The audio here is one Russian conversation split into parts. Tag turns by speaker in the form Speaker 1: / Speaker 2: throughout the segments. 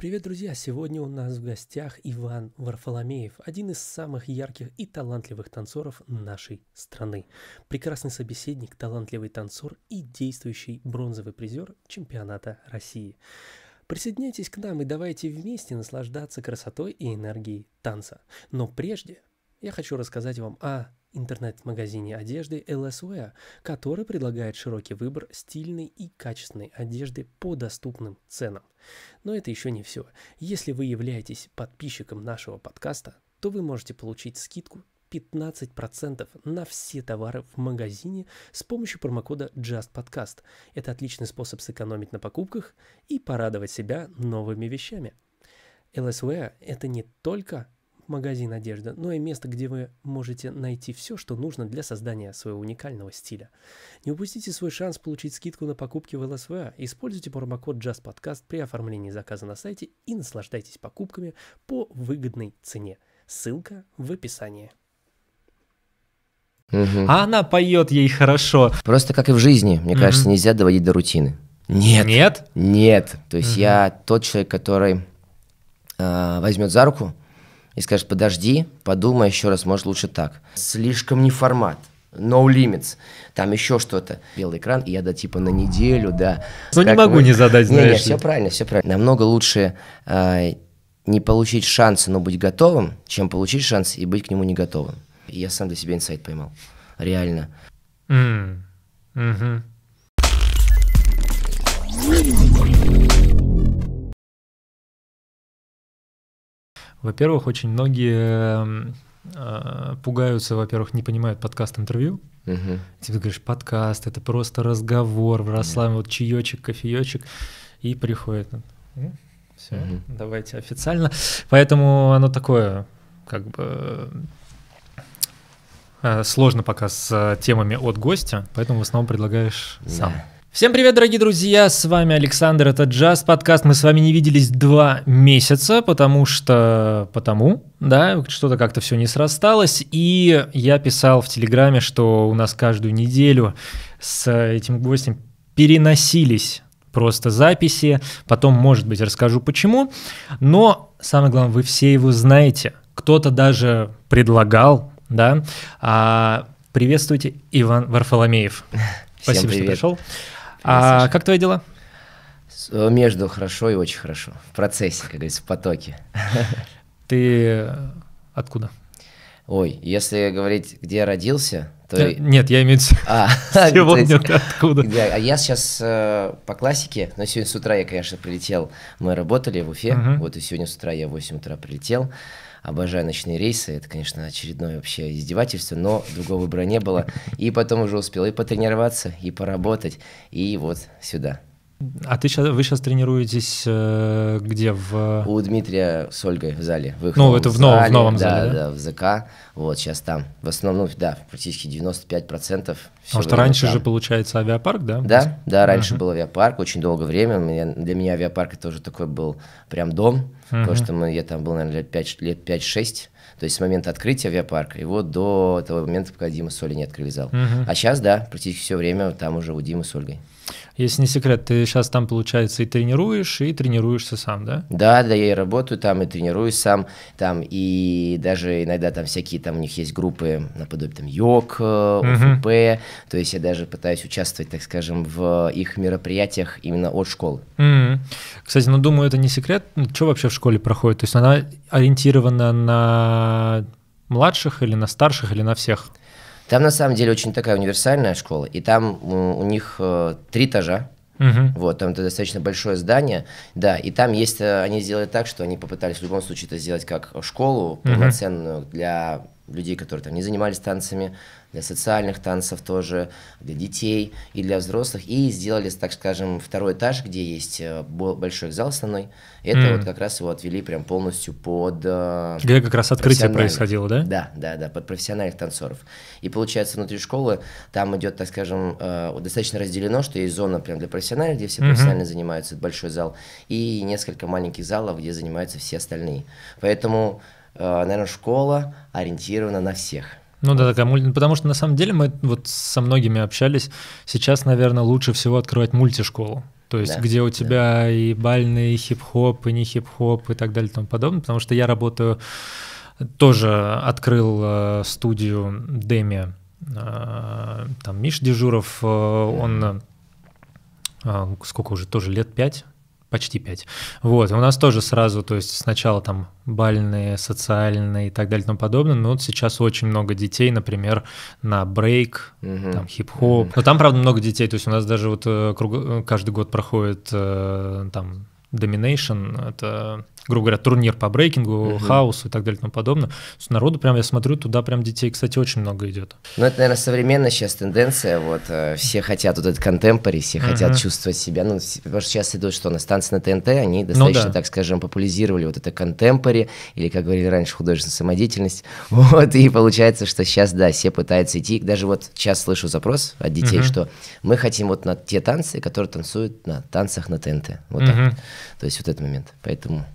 Speaker 1: Привет, друзья! Сегодня у нас в гостях Иван Варфоломеев, один из самых ярких и талантливых танцоров нашей страны. Прекрасный собеседник, талантливый танцор и действующий бронзовый призер чемпионата России. Присоединяйтесь к нам и давайте вместе наслаждаться красотой и энергией танца. Но прежде я хочу рассказать вам о интернет-магазине одежды LSWare, который предлагает широкий выбор стильной и качественной одежды по доступным ценам. Но это еще не все. Если вы являетесь подписчиком нашего подкаста, то вы можете получить скидку 15% на все товары в магазине с помощью промокода JustPodcast. Это отличный способ сэкономить на покупках и порадовать себя новыми вещами. LSWare — это не только магазин одежды, но и место, где вы можете найти все, что нужно для создания своего уникального стиля. Не упустите свой шанс получить скидку на покупки в ЛСВА. Используйте промокод JustPodcast при оформлении заказа на сайте и наслаждайтесь покупками по выгодной цене. Ссылка в описании.
Speaker 2: Угу. А она поет ей хорошо. Просто как и в жизни, мне угу. кажется, нельзя доводить до рутины. Нет. Нет? Нет. То есть угу. я тот человек, который э, возьмет за руку, и скажет, подожди, подумай еще раз, может лучше так. Слишком не формат. No Limits, там еще что-то. Белый экран, и я, да, типа на неделю, да. Ну, не могу мы... не задать, знаешь. Не, не, все правильно, все правильно. Намного лучше э, не получить шанс, но быть готовым, чем получить шанс и быть к нему не готовым. И я сам для себя инсайт поймал. Реально.
Speaker 3: Mm. Mm-hmm.
Speaker 4: Во-первых, очень многие эм, э, пугаются, во-первых, не понимают подкаст-интервью. Угу. Типа ты говоришь, подкаст, это просто разговор, в расслабе, вот чаечек, кофеечек, и приходит. Ну, Все, угу. давайте официально. Поэтому оно такое, как бы э, сложно пока с э, темами от гостя, поэтому в основном предлагаешь сам. Да. Всем привет, дорогие друзья, с вами Александр, это Джаз Подкаст. Мы с вами не виделись два месяца, потому что... потому, да, что-то как-то все не срасталось, и я писал в Телеграме, что у нас каждую неделю с этим гостем переносились просто записи, потом, может быть, расскажу почему, но самое главное, вы все его знаете, кто-то даже предлагал, да, а, приветствуйте, Иван Варфоломеев.
Speaker 2: Спасибо, что пришел. А как твои дела? Э, между хорошо и очень хорошо. В процессе, как говорится, в потоке. Ты э, откуда? Ой, если говорить, где я родился, то... Э, нет, я имею в виду а, сегодня ты откуда. а я сейчас по классике, но сегодня с утра я, конечно, прилетел, мы работали в Уфе, вот и сегодня с утра я в 8 утра прилетел, Обожаю ночные рейсы, это, конечно, очередное вообще издевательство, но другого выбора не было. И потом уже успел и потренироваться, и поработать, и вот сюда.
Speaker 4: А ты сейчас, вы сейчас тренируетесь э, где в?
Speaker 2: У Дмитрия с Ольгой в зале. В ну, это в, зале, нов, в новом да, зале, да? Да, в ЗК. Вот сейчас там. В основном, да, практически 95%. Потому что раньше там. же,
Speaker 4: получается, авиапарк, да? Да, да, раньше
Speaker 2: uh-huh. был авиапарк, очень долгое время. Меня, для меня авиапарк это уже такой был прям дом, uh-huh. потому что мы, я там был, наверное, лет 5-6. То есть с момента открытия авиапарка И вот до того момента, пока Дима с Олей не открыли зал. Uh-huh. А сейчас, да, практически все время там уже у Димы с Ольгой.
Speaker 4: Если не секрет, ты сейчас там, получается, и тренируешь, и тренируешься сам, да?
Speaker 2: Да, да, я и работаю там, и тренируюсь сам там, и даже иногда там всякие, там у них есть группы наподобие там йог, э, ОФП, угу. то есть я даже пытаюсь участвовать, так скажем, в их мероприятиях именно от школы. Угу. Кстати, ну
Speaker 4: думаю, это не секрет, ну, что вообще в школе проходит? То есть она ориентирована на
Speaker 2: младших или на старших или на всех? Там на самом деле очень такая универсальная школа, и там у, у них э, три этажа. Угу. Вот, там это достаточно большое здание, да, и там есть, э, они сделали так, что они попытались в любом случае это сделать как школу полноценную для людей, которые там не занимались танцами, для социальных танцев тоже, для детей и для взрослых. И сделали, так скажем, второй этаж, где есть э, большой зал основной. Это mm. вот как раз его отвели прям полностью под... Э, где как раз открытие происходило, да? Да, да, да, под профессиональных танцоров. И получается, внутри школы там идет, так скажем, э, достаточно разделено, что есть зона прям для профессиональных, где все mm-hmm. профессионально занимаются, большой зал, и несколько маленьких залов, где занимаются все остальные. Поэтому, наверное, школа ориентирована на всех –
Speaker 4: ну да, такая мульти... потому что на самом деле мы вот со многими общались. Сейчас, наверное, лучше всего открывать мультишколу. То есть, да, где у тебя да. и бальный, и хип-хоп, и не хип-хоп, и так далее и тому подобное. Потому что я работаю, тоже открыл э, студию Деми. Э, там Миш Дежуров, э, он э, сколько уже, тоже лет пять почти 5. Вот, у нас тоже сразу, то есть сначала там бальные, социальные и так далее и тому подобное, но вот сейчас очень много детей, например, на брейк, угу. там хип-хоп, угу. но там, правда, много детей, то есть у нас даже вот э, круг... Э, каждый год проходит э, там Domination, это грубо говоря, турнир по брейкингу, угу. хаосу и так далее и тому подобное. С народу прям, я смотрю, туда прям детей, кстати, очень много идет.
Speaker 2: Ну, это, наверное, современная сейчас тенденция, вот, э, все хотят вот этот контемпори, все угу. хотят чувствовать себя, ну, потому что сейчас идут, что на станции на ТНТ, они достаточно, ну, да. так скажем, популяризировали вот это контемпори, или, как говорили раньше, художественная самодеятельность, вот, и получается, что сейчас, да, все пытаются идти, даже вот сейчас слышу запрос от детей, угу. что мы хотим вот на те танцы, которые танцуют на танцах на ТНТ, вот угу. так, то есть вот этот момент, поэтому...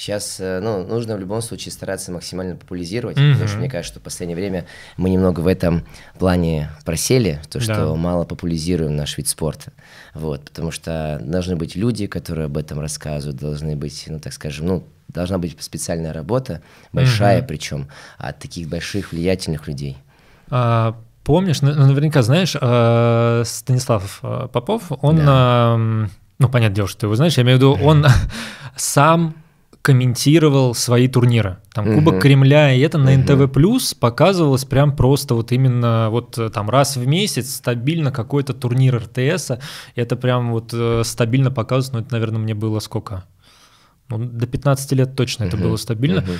Speaker 2: Сейчас э, ну, нужно в любом случае стараться максимально популяризировать, mm-hmm. потому что мне кажется, что в последнее время мы немного в этом плане просели, то, что да. мало популяризируем наш вид спорта. Вот, потому что должны быть люди, которые об этом рассказывают, должны быть, ну, так скажем, ну, должна быть специальная работа, большая mm-hmm. причем, от таких больших влиятельных людей.
Speaker 4: А, помнишь, ну, ну, наверняка знаешь, а, Станислав а, Попов, он, да. ну, понятное дело, что ты его знаешь, я имею в виду, он сам комментировал свои турниры. Там Кубок угу. Кремля, и это на угу. НТВ Плюс показывалось прям просто вот именно вот э, там раз в месяц стабильно какой-то турнир РТСа. Это прям вот э, стабильно показывалось, но ну, это, наверное, мне было сколько? Ну, до 15 лет точно угу. это было стабильно. Угу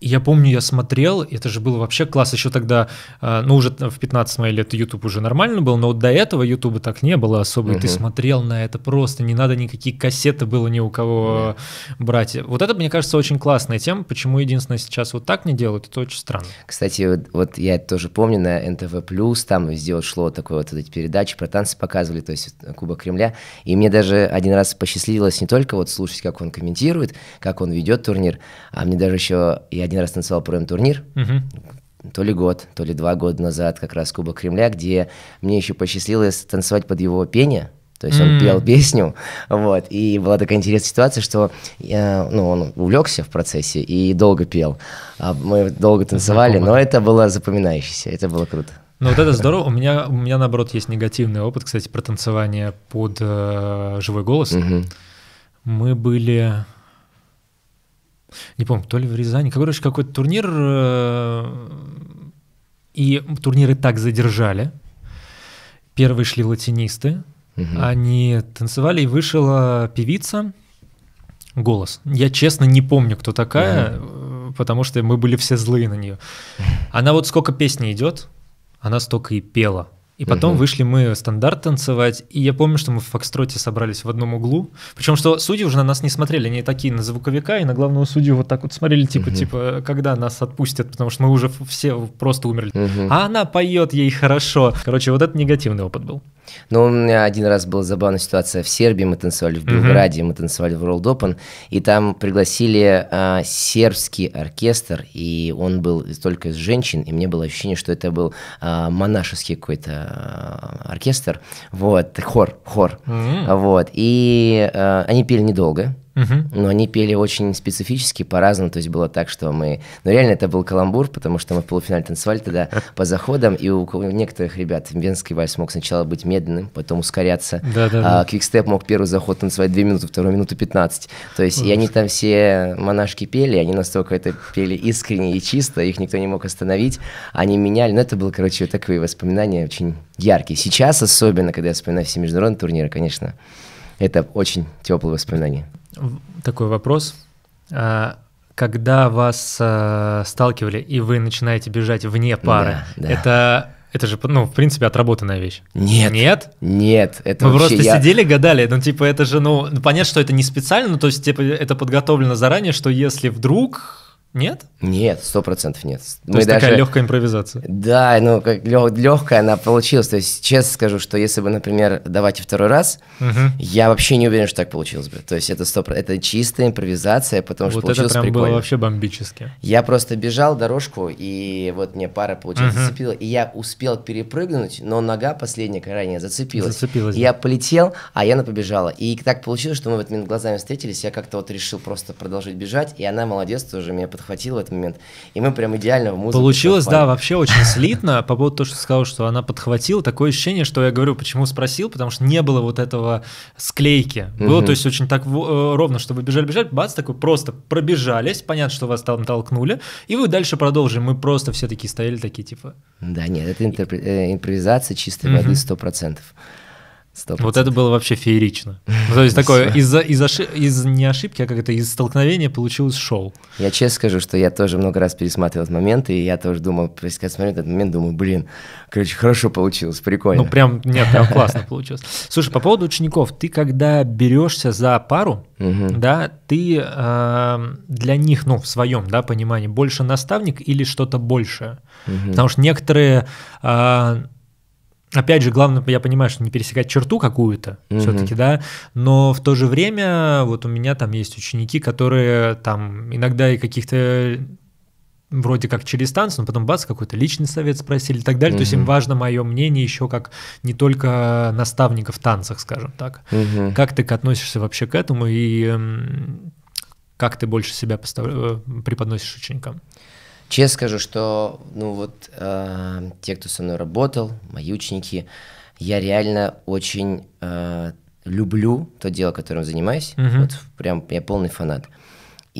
Speaker 4: я помню, я смотрел, это же было вообще класс. Еще тогда, а, ну, уже в 15 моих лет YouTube уже нормально был, но вот до этого YouTube так не было особо. Угу. Uh-huh. Ты смотрел на это просто, не надо никакие кассеты было ни у кого Нет. А, брать. Вот это, мне кажется, очень классная тема. Почему единственное сейчас вот так не делают, это
Speaker 2: очень странно. Кстати, вот, вот я это тоже помню на НТВ+, плюс там везде шло такое вот, вот эти передачи, про танцы показывали, то есть э, Кубок Кремля. И мне даже один раз посчастливилось не только вот слушать, как он комментирует, как он ведет турнир, а мне даже еще я один раз танцевал про турнир
Speaker 3: угу.
Speaker 2: то ли год, то ли два года назад, как раз Кубок Кремля, где мне еще посчастливилось танцевать под его пение. То есть mm. он пел песню, вот, и была такая интересная ситуация, что я, ну, он увлекся в процессе и долго пел. А мы долго танцевали, Знакомо. но это было запоминающееся, это было круто.
Speaker 4: Ну вот это здорово. У меня, у меня наоборот, есть негативный опыт, кстати, про танцевание под э, живой голос. Угу. Мы были не помню, то ли в Рязани, короче, какой-то турнир, э, и турниры так задержали. Первые шли латинисты, угу. они танцевали, и вышла певица «Голос». Я, честно, не помню, кто такая, угу. потому что мы были все злые на нее. Она вот сколько песни идет, она столько и пела. И потом угу. вышли мы стандарт танцевать, и я помню, что мы в Фокстроте собрались в одном углу. Причем, что судьи уже на нас не смотрели, они такие на звуковика, и на главного судью вот так вот смотрели, типа, угу. типа, когда нас отпустят, потому что мы уже все просто умерли. Угу. А она поет ей хорошо. Короче, вот это негативный опыт был.
Speaker 2: Ну, у меня один раз была забавная ситуация в Сербии, мы танцевали в Белграде, mm мы танцевали в World Open, и там пригласили э, сербский оркестр, и он был только из женщин, и мне было ощущение, что это был э, монашеский какой-то Э, оркестр, вот, хор, хор, mm-hmm. вот, и э, они пели недолго, Угу. Но они пели очень специфически, по-разному. То есть было так, что мы... Ну, реально это был каламбур, потому что мы в полуфинале танцевали тогда по заходам, и у некоторых ребят венский вальс мог сначала быть медленным, потом ускоряться. Да, да, да. А квикстеп мог первый заход танцевать 2 минуты, вторую минуту 15. То есть, Ужас. и они там все монашки пели, они настолько это пели искренне и чисто, их никто не мог остановить. Они меняли. Но это было, короче, вот такие воспоминания очень яркие. Сейчас особенно, когда я вспоминаю все международные турниры, конечно, это очень теплые воспоминания
Speaker 4: такой вопрос. А, когда вас а, сталкивали, и вы начинаете бежать вне пары, да, да. это это же, ну, в принципе, отработанная вещь. Нет. Нет?
Speaker 2: Нет. Это Мы просто я...
Speaker 4: сидели, гадали, ну, типа, это же, ну, понятно, что это не специально, ну, то есть, типа, это подготовлено заранее, что если вдруг
Speaker 2: нет? Нет, сто процентов нет. То Мы есть даже... такая легкая импровизация. Да, ну как лег... легкая она получилась. То есть честно скажу, что если бы, например, давайте второй раз, угу. я вообще не уверен, что так получилось бы. То есть это сто 100... это чистая импровизация, потому вот что получилось прикольно. Вот это прям было вообще бомбически. Я просто бежал дорожку и вот мне пара получилась угу. зацепила, и я успел перепрыгнуть, но нога последняя крайняя зацепилась. Зацепилась. И я полетел, а Яна побежала. И так получилось, что мы вот глазами встретились, я как-то вот решил просто продолжить бежать, и она молодец тоже меня подхватил в этот момент. И мы прям идеально в музыку. Получилось, да,
Speaker 4: вообще очень слитно. По поводу того, что сказал, что она подхватила, такое ощущение, что я говорю, почему спросил, потому что не было вот этого склейки. Было, то есть, очень так э, ровно, что вы бежали-бежали, бац, такой просто пробежались, понятно, что вас там толкнули, и вы дальше продолжили. Мы просто все такие стояли такие, типа...
Speaker 2: Да, нет, это э, импровизация чистой воды процентов 100%. Вот это было
Speaker 4: вообще феерично. Ну, то есть такое, из-за, из, из не ошибки, а как это, из столкновения получилось шоу.
Speaker 2: Я честно скажу, что я тоже много раз пересматривал этот момент, и я тоже думал, то есть, этот момент, думаю, блин, короче, хорошо получилось, прикольно. Ну прям, нет, прям классно
Speaker 4: получилось. Слушай, по поводу учеников, ты когда берешься за
Speaker 2: пару, да,
Speaker 4: ты э, для них, ну, в своем, да, понимании, больше наставник или что-то большее? Потому что некоторые... Э, Опять же, главное, я понимаю, что не пересекать черту какую-то угу. все-таки, да, но в то же время вот у меня там есть ученики, которые там иногда и каких-то вроде как через танцы, но потом бац, какой-то личный совет спросили и так далее. Угу. То есть им важно мое мнение еще как не только наставника в танцах, скажем так. Угу. Как ты относишься вообще к этому и как ты больше себя постав... Э, преподносишь ученикам?
Speaker 2: Честно скажу, что ну вот э, те, кто со мной работал, мои ученики, я реально очень э, люблю то дело, которым занимаюсь. Угу. Вот прям я полный фанат.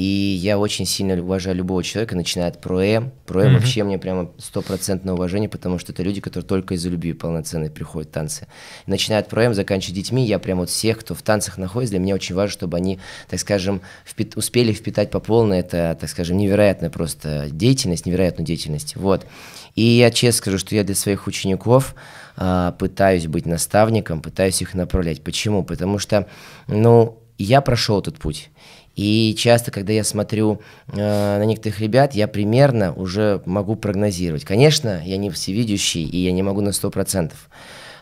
Speaker 2: И я очень сильно уважаю любого человека, начиная от проэм. Проэм mm-hmm. вообще мне прямо стопроцентное уважение, потому что это люди, которые только из-за любви полноценной приходят в танцы. Начиная от проэм, заканчивая детьми, я прям вот всех, кто в танцах находится, для меня очень важно, чтобы они, так скажем, впит... успели впитать по полной. Это, так скажем, невероятная просто деятельность, невероятную деятельность. Вот. И я честно скажу, что я для своих учеников э, пытаюсь быть наставником, пытаюсь их направлять. Почему? Потому что, ну, я прошел этот путь. И часто, когда я смотрю э, на некоторых ребят, я примерно уже могу прогнозировать. Конечно, я не всевидящий, и я не могу на 100%.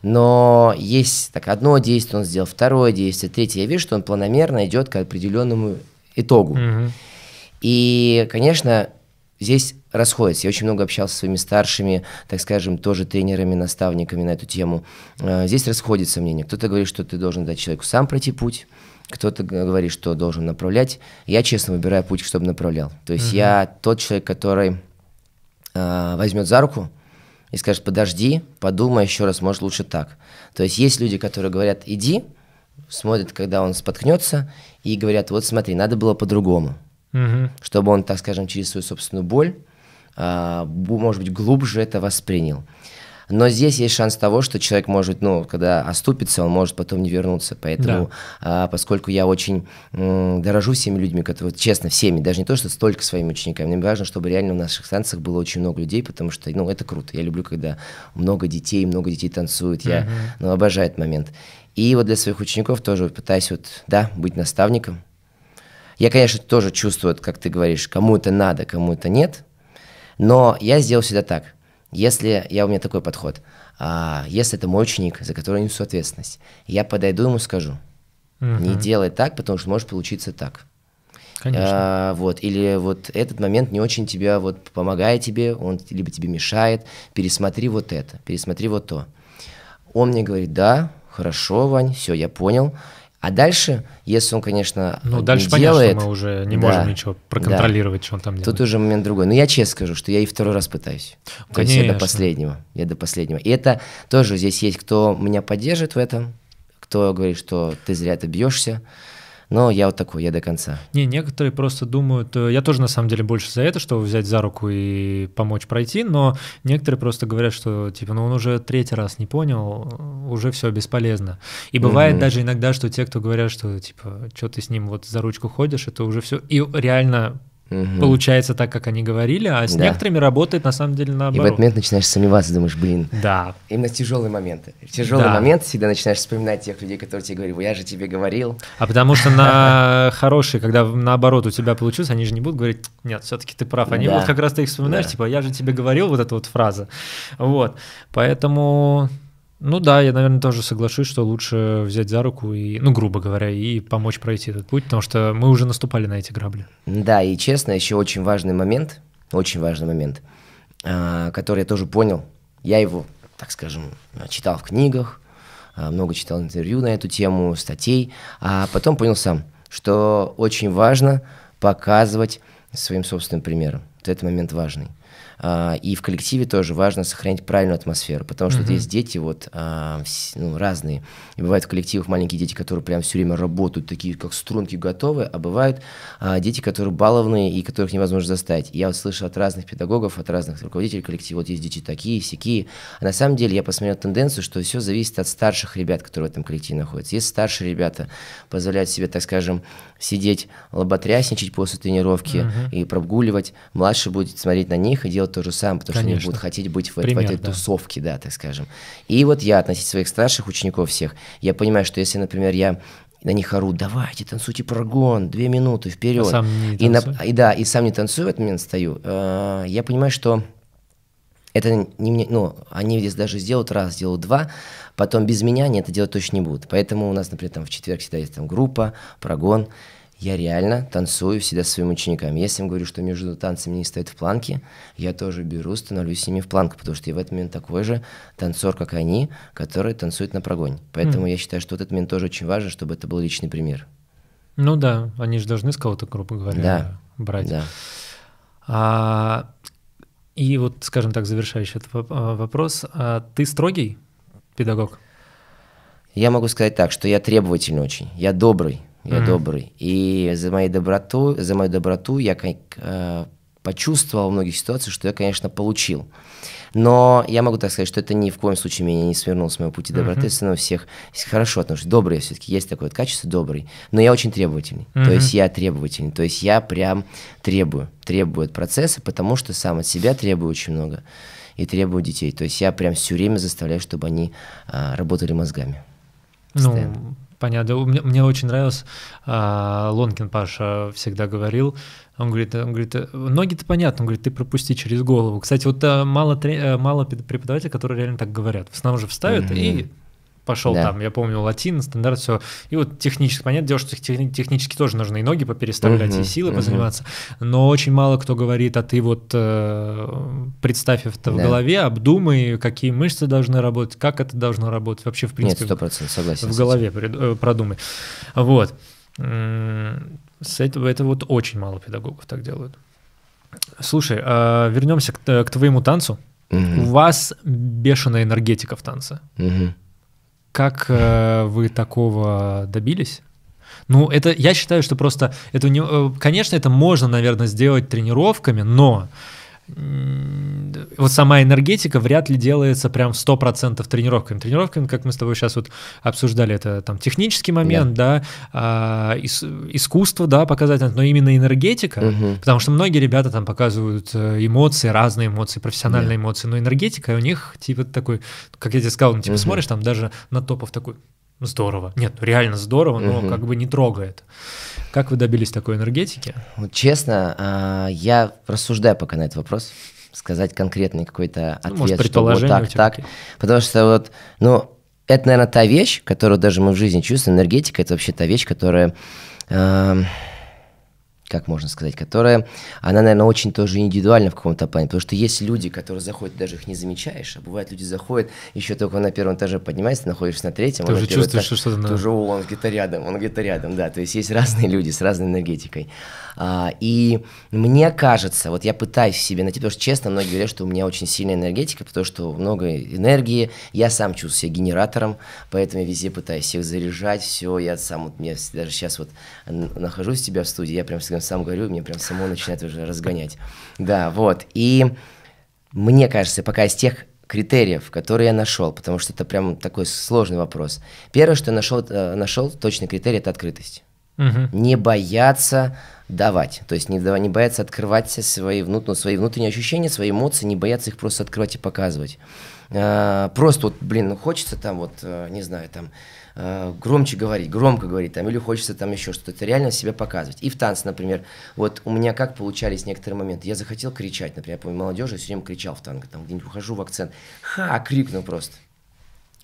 Speaker 2: Но есть так одно действие он сделал, второе действие, третье. Я вижу, что он планомерно идет к определенному итогу. Угу. И, конечно, здесь расходится. Я очень много общался со своими старшими, так скажем, тоже тренерами, наставниками на эту тему. Э, здесь расходится мнение. Кто-то говорит, что ты должен дать человеку сам пройти путь, кто-то говорит, что должен направлять. Я честно выбираю путь, чтобы направлял. То есть угу. я тот человек, который э, а, возьмет за руку и скажет, подожди, подумай еще раз, может лучше так. То есть есть люди, которые говорят, иди, смотрят, когда он споткнется, и говорят, вот смотри, надо было по-другому. Угу. Чтобы он, так скажем, через свою собственную боль, э, может быть, глубже это воспринял. Но здесь есть шанс того, что человек может, ну, когда оступится, он может потом не вернуться. Поэтому, да. а, поскольку я очень м, дорожу всеми людьми, которые, честно, всеми, даже не то, что столько своими учениками, мне важно, чтобы реально в наших станциях было очень много людей, потому что, ну, это круто. Я люблю, когда много детей, много детей танцуют. Я, угу. ну, обожаю этот момент. И вот для своих учеников тоже пытаюсь вот, да, быть наставником. Я, конечно, тоже чувствую, как ты говоришь, кому это надо, кому это нет, но я сделал всегда так – если я у меня такой подход, а, если это мой ученик, за которого я несу ответственность, я подойду ему скажу, угу. не делай так, потому что может получиться так. Конечно. А, вот, или вот этот момент не очень тебя вот помогает тебе, он либо тебе мешает, пересмотри вот это, пересмотри вот то. Он мне говорит, да, хорошо, Вань, все, я понял, а дальше, если он, конечно, ну дальше не понятно, делает, что мы уже не можем да, ничего проконтролировать, да. что он там делает. Тут уже момент другой. Но я честно скажу, что я и второй раз пытаюсь. Конечно. То есть я до последнего, я до последнего. И это тоже здесь есть, кто меня поддержит в этом, кто говорит, что ты зря ты бьешься. Но я вот такой, я до конца.
Speaker 4: Не, некоторые просто думают, э, я тоже на самом деле больше за это, чтобы взять за руку и помочь пройти, но некоторые просто говорят, что типа, ну он уже третий раз не понял, э, уже все бесполезно. И бывает mm-hmm. даже иногда, что те, кто говорят, что типа, что ты с ним вот за ручку ходишь, это уже все, и реально Угу. Получается так, как они говорили, а с да. некоторыми работает
Speaker 2: на самом деле наоборот. И в этот момент начинаешь сомневаться, думаешь, блин. Да. Именно тяжелые моменты. В тяжелый да. момент всегда начинаешь вспоминать тех людей, которые тебе говорили, я же тебе говорил. А потому что на
Speaker 4: хорошие, когда наоборот у тебя получилось, они же не будут говорить, нет, все-таки ты прав. Они да. вот как раз ты их вспоминаешь, типа, я же тебе говорил, вот эту вот фразу. Вот. Поэтому ну да, я, наверное, тоже соглашусь, что лучше взять за руку и, ну, грубо говоря, и помочь пройти этот путь, потому что мы уже наступали на эти грабли.
Speaker 2: Да, и честно, еще очень важный момент, очень важный момент, а, который я тоже понял. Я его, так скажем, читал в книгах, а, много читал интервью на эту тему, статей, а потом понял сам, что очень важно показывать своим собственным примером. Вот этот момент важный. А, и в коллективе тоже важно сохранять правильную атмосферу, потому что угу. есть дети вот а, ну, разные. И бывают в коллективах маленькие дети, которые прям все время работают, такие как струнки готовы, а бывают а, дети, которые баловные и которых невозможно заставить. я вот слышал от разных педагогов, от разных руководителей коллектива, вот есть дети такие, всякие. А на самом деле я посмотрел тенденцию, что все зависит от старших ребят, которые в этом коллективе находятся. Если старшие ребята позволяют себе, так скажем, сидеть, лоботрясничать после тренировки угу. и прогуливать. Младший будет смотреть на них и делать то же самое, потому Конечно. что они будут хотеть быть в, Пример, в этой да. тусовке, да, так скажем. И вот я относительно своих старших учеников всех, я понимаю, что если, например, я на них ору, давайте, танцуйте прогон, две минуты, вперед. А сам не и, на, и да, и сам не танцую в этот момент стою. Э, я понимаю, что это не мне, ну, они здесь даже сделают раз, сделают два, потом без меня они это делать точно не будут. Поэтому у нас, например, там в четверг всегда есть там группа, прогон. Я реально танцую всегда со своими учениками. Если я им говорю, что между танцами не стоит в планке, я тоже беру, становлюсь с ними в планку, потому что я в этот момент такой же танцор, как они, которые танцуют на прогоне. Поэтому mm. я считаю, что вот этот момент тоже очень важен, чтобы это был личный пример.
Speaker 4: Ну да, они же должны с кого-то, грубо говоря, да. брать. Да. А и вот, скажем так, завершающий этот а, вопрос. А ты строгий педагог?
Speaker 2: Я могу сказать так, что я требовательный очень, я добрый, я mm-hmm. добрый. И за, мою доброту, за мою доброту я, как почувствовал в многих ситуациях, что я, конечно, получил. Но я могу так сказать, что это ни в коем случае меня не свернул с моего пути доброты, mm-hmm. все всех хорошо отношусь. Добрый я все-таки, есть такое вот качество, добрый. Но я очень требовательный, mm-hmm. то есть я требовательный, то есть я прям требую, требую от процесса, потому что сам от себя требую очень много и требую детей. То есть я прям все время заставляю, чтобы они а, работали мозгами. Ну,
Speaker 4: Понятно. Мне, мне очень нравилось, а, Лонкин Паша всегда говорил, он говорит, он говорит, ноги-то понятно, он говорит, ты пропусти через голову. Кстати, вот а, мало, э, мало преподавателей, которые реально так говорят. В основном же вставят mm-hmm. и пошел да. там, я помню, латин, стандарт, все. И вот технически, понятно дело, что техни- технически тоже нужно и ноги попереставлять, угу, и силы угу. позаниматься, но очень мало кто говорит, а ты вот э, представь это да. в голове, обдумай, какие мышцы должны работать, как это должно работать, вообще, в принципе, Нет, 100% согласен в голове э, продумай. Вот. С этого это вот очень мало педагогов так делают. Слушай, а, вернемся к, э, к твоему танцу. Угу. У вас бешеная энергетика в танце. Угу. Как э, вы такого добились? Ну, это я считаю, что просто это э, конечно, это можно, наверное, сделать тренировками, но вот сама энергетика вряд ли делается прям 100% тренировками. Тренировками, как мы с тобой сейчас вот обсуждали, это там технический момент, да, да а, ис, искусство, да, показательно, но именно энергетика, угу. потому что многие ребята там показывают э, эмоции, разные эмоции, профессиональные да. эмоции, но энергетика у них типа такой, как я тебе сказал, ну типа угу. смотришь там даже на топов такой, здорово. Нет, ну, реально здорово, но угу. как бы не трогает. Как вы добились такой энергетики?
Speaker 2: честно, а, я рассуждаю пока на этот вопрос сказать конкретный какой-то ответ, ну, может, что вот так, так. Типа Потому что вот, ну, это, наверное, та вещь, которую даже мы в жизни чувствуем, энергетика, это вообще та вещь, которая... А, как можно сказать, которая, она, наверное, очень тоже индивидуальна в каком-то плане, потому что есть люди, которые заходят, даже их не замечаешь, а бывают люди заходят, еще только на первом этаже поднимаешься, находишься на третьем, ты уже чувствуешь, этаж, что что-то надо. Уже он где-то рядом, он где-то рядом, да, то есть есть разные люди с разной энергетикой. А, и мне кажется, вот я пытаюсь себе найти, потому что честно, многие говорят, что у меня очень сильная энергетика, потому что много энергии, я сам чувствую себя генератором, поэтому я везде пытаюсь всех заряжать, все, я сам, вот, мне даже сейчас вот нахожусь у тебя в студии, я прям всегда прям сам говорю, мне прям само начинает уже разгонять. Да, вот. И мне кажется, пока из тех критериев, которые я нашел, потому что это прям такой сложный вопрос. Первое, что я нашел, э, нашел точный критерий, это открытость. Угу. Не бояться давать, то есть не, не бояться открывать свои, внут, ну, свои внутренние ощущения, свои эмоции, не бояться их просто открывать и показывать. А, просто вот, блин, ну хочется там вот, э, не знаю, там Э, громче говорить, громко говорить там, или хочется там еще что-то, реально себя показывать. И в танце, например, вот у меня как получались некоторые моменты, я захотел кричать, например, я помню, молодежи все время кричал в танго, там где-нибудь ухожу в акцент, ха, а крикнул просто.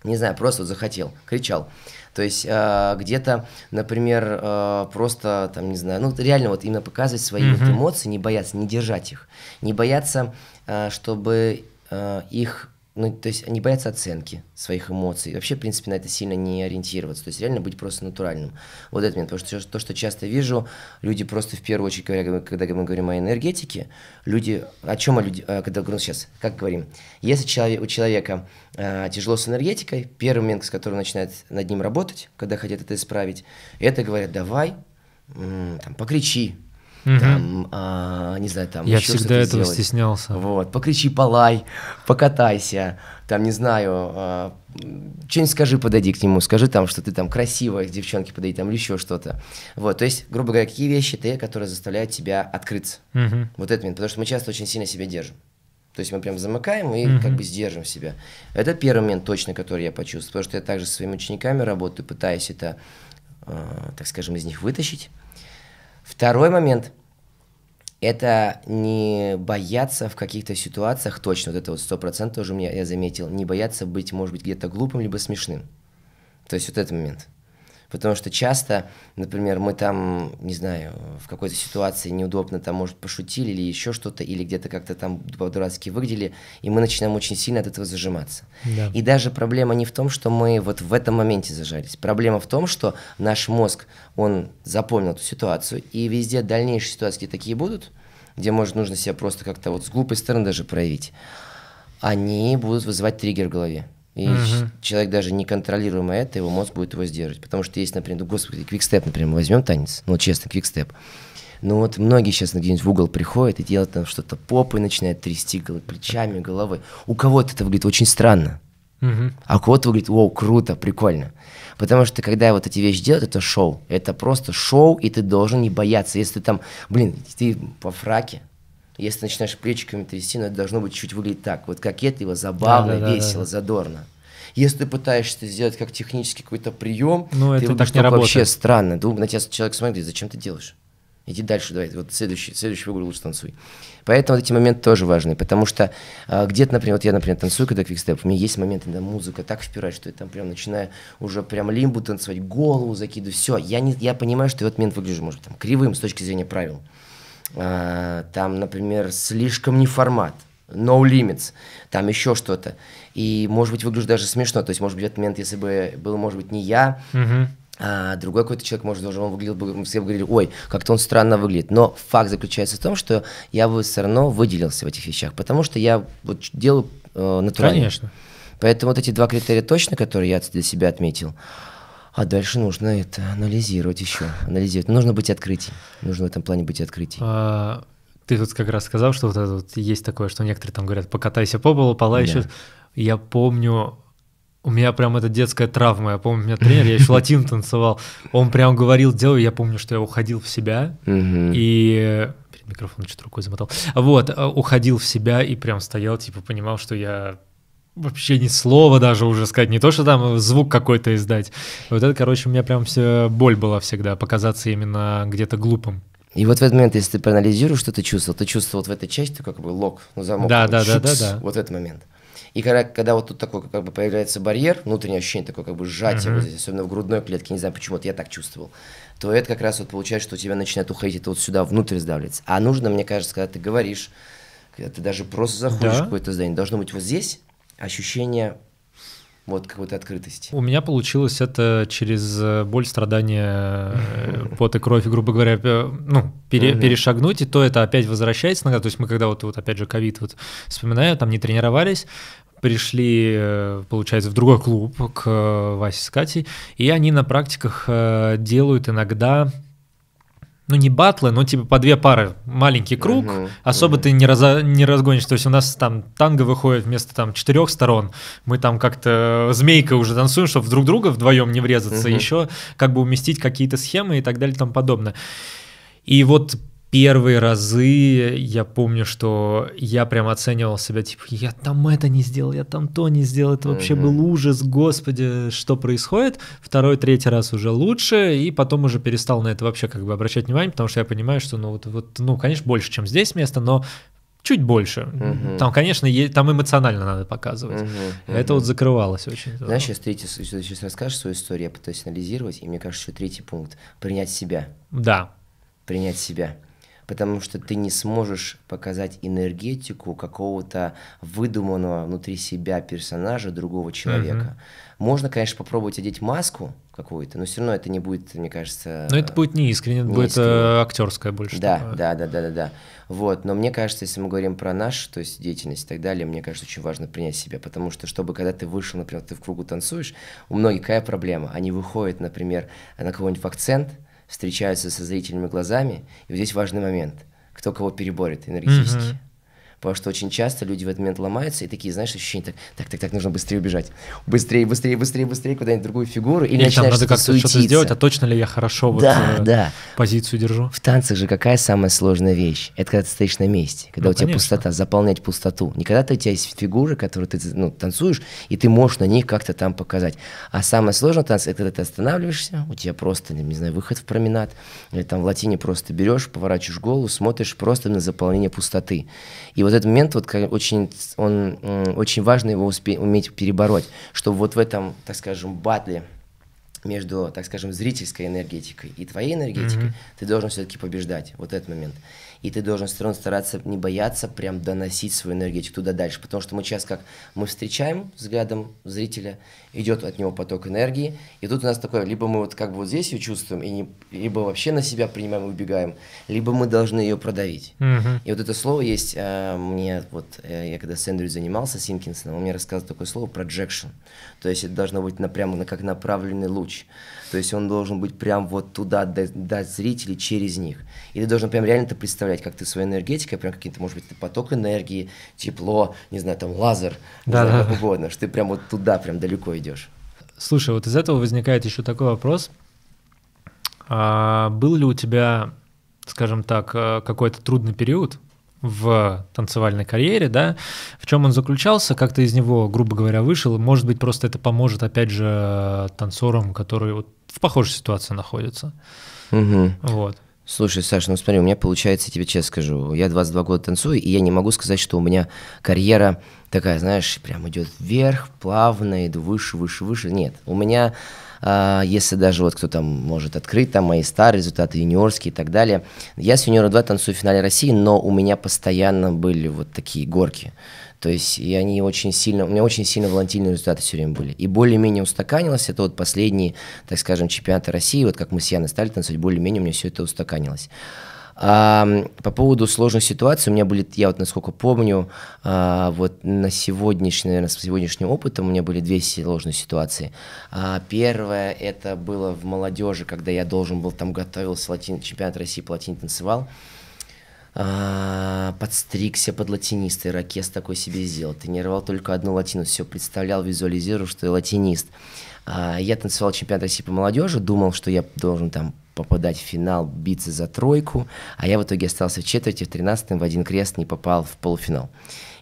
Speaker 2: Не знаю, просто вот захотел, кричал. То есть э, где-то, например, э, просто там, не знаю, ну реально вот именно показывать свои mm-hmm. вот эмоции, не бояться, не держать их, не бояться, э, чтобы э, их ну, то есть они боятся оценки своих эмоций. Вообще, в принципе, на это сильно не ориентироваться. То есть реально быть просто натуральным. Вот это момент. Потому что то, что часто вижу, люди просто в первую очередь, говоря, когда мы говорим о энергетике, люди... О чем люди... Э, когда ну, сейчас, как говорим? Если человек, у человека э, тяжело с энергетикой, первый момент, с которого начинает над ним работать, когда хотят это исправить, это говорят, давай, там, покричи, там, а, не знаю, там. Я всегда этого сделать. стеснялся. Вот, покричи, полай, покатайся, там, не знаю, а, что-нибудь скажи, подойди к нему, скажи там, что ты там красивая, к девчонке подойди, там, или еще что-то. Вот, то есть, грубо говоря, какие вещи ты, которые заставляют тебя открыться. Угу. Вот это, потому что мы часто очень сильно себя держим. То есть мы прям замыкаем и mm как бы сдержим себя. Это первый момент точно, который я почувствовал, потому что я также со своими учениками работаю, пытаюсь это, э, так скажем, из них вытащить. Второй момент – это не бояться в каких-то ситуациях, точно, вот это вот сто процентов тоже мне, я заметил, не бояться быть, может быть, где-то глупым либо смешным. То есть вот этот момент – Потому что часто, например, мы там, не знаю, в какой-то ситуации неудобно там, может, пошутили или еще что-то, или где-то как-то там по-дурацки выглядели, и мы начинаем очень сильно от этого зажиматься. Да. И даже проблема не в том, что мы вот в этом моменте зажались. Проблема в том, что наш мозг, он запомнил эту ситуацию, и везде дальнейшие ситуации такие будут, где, может, нужно себя просто как-то вот с глупой стороны даже проявить, они будут вызывать триггер в голове. И угу. человек даже не контролируемо это, его мозг будет его сдерживать. Потому что есть, например, ну, господи, квикстеп, например, возьмем танец, ну честно, квикстеп. Ну вот многие сейчас на где-нибудь в угол приходят и делают там что-то попой, начинают трясти плечами, головой. У кого-то это выглядит очень странно. Угу. А у кого-то выглядит, вау, круто, прикольно. Потому что когда вот эти вещи делают, это шоу. Это просто шоу, и ты должен не бояться. Если ты там, блин, ты по фраке, если начинаешь плечиками трясти, но ну, это должно быть чуть выглядеть так. Вот кокетливо, забавно, да, да, весело, да, да. задорно. Если ты пытаешься сделать как технический какой-то прием, ну, ты это так не работает. вообще странно. Думаю, на тебя человек смотрит, говорит, зачем ты делаешь? Иди дальше, давай, вот следующий, следующий фигуру лучше танцуй. Поэтому вот эти моменты тоже важны, потому что а, где-то, например, вот я, например, танцую, когда квикстеп, у меня есть моменты, когда музыка так впирает, что я там прям начинаю уже прям лимбу танцевать, голову закидываю, все, я, не, я понимаю, что я в этот момент выгляжу, может быть, там, кривым с точки зрения правил. Э, там, например, слишком не формат, no limits, там еще что-то. И, может быть, выгляжу даже смешно. То есть, может быть, в этот момент, если бы был, может быть, не я, угу. а другой какой-то человек, может, даже он выглядел бы, все бы говорили, ой, как-то он странно выглядит. Но факт заключается в том, что я бы все равно выделился в этих вещах, потому что я вот делаю э, натурально. Конечно. Поэтому вот эти два критерия точно, которые я для себя отметил, э, а дальше нужно это анализировать еще, анализировать. Нужно быть открытием, нужно в этом плане быть открытием.
Speaker 4: А, ты тут как раз сказал, что вот это вот есть такое, что некоторые там говорят, покатайся по полу, полайся. Да. Я помню, у меня прям это детская травма. Я помню, у меня тренер, я еще латин танцевал. Он прям говорил, делай. Я помню, что я уходил в себя. И микрофон что-то рукой замотал. Вот, э, уходил в себя и прям стоял, типа, понимал, что я вообще ни слова даже уже сказать, не то, что там звук какой-то издать. Вот это, короче, у меня прям все боль была всегда, показаться именно где-то глупым.
Speaker 2: И вот в этот момент, если ты проанализируешь, что ты чувствовал, ты чувствовал вот в этой части как бы лок, ну, замок. Да, да, да, да, да. Вот этот момент. И когда, когда вот тут такой как бы появляется барьер, внутреннее ощущение такое как бы сжатие, uh-huh. вот здесь, особенно в грудной клетке, не знаю почему, вот я так чувствовал, то это как раз вот получается, что у тебя начинает уходить это вот сюда, внутрь сдавливается. А нужно, мне кажется, когда ты говоришь, когда ты даже просто заходишь да. в какое-то здание, должно быть вот здесь, ощущение вот какой-то открытости. У
Speaker 4: меня получилось это через э, боль, страдания, э, пот и кровь, грубо говоря, э, ну, пере, угу. перешагнуть, и то это опять возвращается иногда. То есть мы когда вот, вот опять же, ковид вот вспоминаю, там не тренировались, пришли, получается, в другой клуб к Васе с Катей, и они на практиках делают иногда ну не батлы, но типа по две пары, маленький круг, uh особо uh ты не, разо, не разгонишь, то есть у нас там танго выходит вместо там четырех сторон, мы там как-то змейка уже танцуем, чтобы друг друга вдвоем не врезаться, uh еще как бы уместить какие-то схемы и так далее и тому подобное. И вот первые разы я помню, что я прям оценивал себя, типа, я там это не сделал, я там то не сделал, это вообще mm-hmm. был ужас, господи, что происходит. Второй, третий раз уже лучше, и потом уже перестал на это вообще как бы обращать внимание, потому что я понимаю, что, ну, вот, вот ну, конечно, больше, чем здесь место, но чуть больше. Угу. Там, конечно, е- там эмоционально надо показывать. Угу, Это вот закрывалось очень. Знаешь,
Speaker 2: сейчас третий, сейчас расскажешь свою историю, я пытаюсь анализировать, и мне кажется, еще третий пункт — принять себя. Да. Принять себя потому что ты не сможешь показать энергетику какого-то выдуманного внутри себя персонажа другого человека. mm Можно, конечно, попробовать одеть маску какую-то, но все равно это не будет, мне кажется. Но это будет не искренне, это будет э, актерское больше. Да, да, да, да, да, да. Вот, но мне кажется, если мы говорим про нашу, то есть деятельность и так далее, мне кажется, очень важно принять себя, потому что, чтобы когда ты вышел, например, ты в кругу танцуешь, у многих какая проблема? Они выходят, например, на кого нибудь акцент, встречаются со зрительными глазами. И вот здесь важный момент, кто кого переборет энергетически. Mm-hmm. Потому что очень часто люди в этот момент ломаются и такие, знаешь, ощущение так, так, так, так, нужно быстрее убежать. Быстрее, быстрее, быстрее, быстрее, куда-нибудь другую фигуру. и или там надо как-то что-то сделать, а
Speaker 4: точно ли я хорошо да, э,
Speaker 2: да. позицию держу? В танцах же какая самая сложная вещь? Это когда ты стоишь на месте, когда ну, у тебя конечно. пустота, заполнять пустоту. Не когда у тебя есть фигуры, которые ты ну, танцуешь, и ты можешь на них как-то там показать. А самое сложное танц, это когда ты останавливаешься, у тебя просто, не знаю, выход в променад, или там в латине просто берешь, поворачиваешь голову, смотришь просто на заполнение пустоты. И вот этот момент вот очень, он, очень важно его успе- уметь перебороть, чтобы вот в этом, так скажем, батле между, так скажем, зрительской энергетикой и твоей энергетикой mm-hmm. ты должен все-таки побеждать вот этот момент и ты должен все равно стараться не бояться прям доносить свою энергетику туда дальше, потому что мы сейчас как мы встречаем взглядом зрителя, идет от него поток энергии, и тут у нас такое, либо мы вот как бы вот здесь ее чувствуем, и не, либо вообще на себя принимаем и убегаем, либо мы должны ее продавить. Mm-hmm. И вот это слово есть, э, мне вот, э, я когда с Эндрю занимался, Синкинсоном, он мне рассказывал такое слово projection, то есть это должно быть на, прямо на, как направленный луч. То есть он должен быть прям вот туда, дать, дать зрителей через них. И ты должен прям реально это представлять, как ты своей энергетикой, прям каким-то, может быть, поток энергии, тепло, не знаю, там лазер, да, не знаю, да. как угодно, что ты прям вот туда, прям далеко идешь.
Speaker 4: Слушай, вот из этого возникает еще такой вопрос. А был ли у тебя, скажем так, э, какой-то трудный период в танцевальной карьере, да, в чем он заключался, как ты из него, грубо говоря, вышел, может быть, просто это поможет, опять же, э, танцорам, которые вот в похожей ситуации находятся. Угу. Вот.
Speaker 2: Слушай, Саша, ну смотри, у меня получается, тебе честно скажу, я 22 года танцую, и я не могу сказать, что у меня карьера такая, знаешь, прям идет вверх, плавно, иду выше, выше, выше. Нет, у меня а, если даже вот кто там может открыть, там мои старые результаты, юниорские и так далее. Я с юниора 2 танцую в финале России, но у меня постоянно были вот такие горки. То есть и они очень сильно, у меня очень сильно волонтильные результаты все время были. И более-менее устаканилось, это вот последние, так скажем, чемпионаты России, вот как мы с Яной стали танцевать, более-менее у меня все это устаканилось. А, по поводу сложной ситуации у меня были, я вот насколько помню, а, вот на сегодняшний, наверное, с сегодняшним опытом у меня были две сложные ситуации. А, первое, это было в молодежи, когда я должен был, там готовился латин, чемпионат России по латине танцевал, а, подстригся под латиниста, и ракет такой себе сделал, тренировал только одну латину, все представлял, визуализировал, что я латинист. А, я танцевал чемпионат России по молодежи, думал, что я должен там попадать в финал, биться за тройку, а я в итоге остался в четверти, в тринадцатом, в один крест не попал в полуфинал.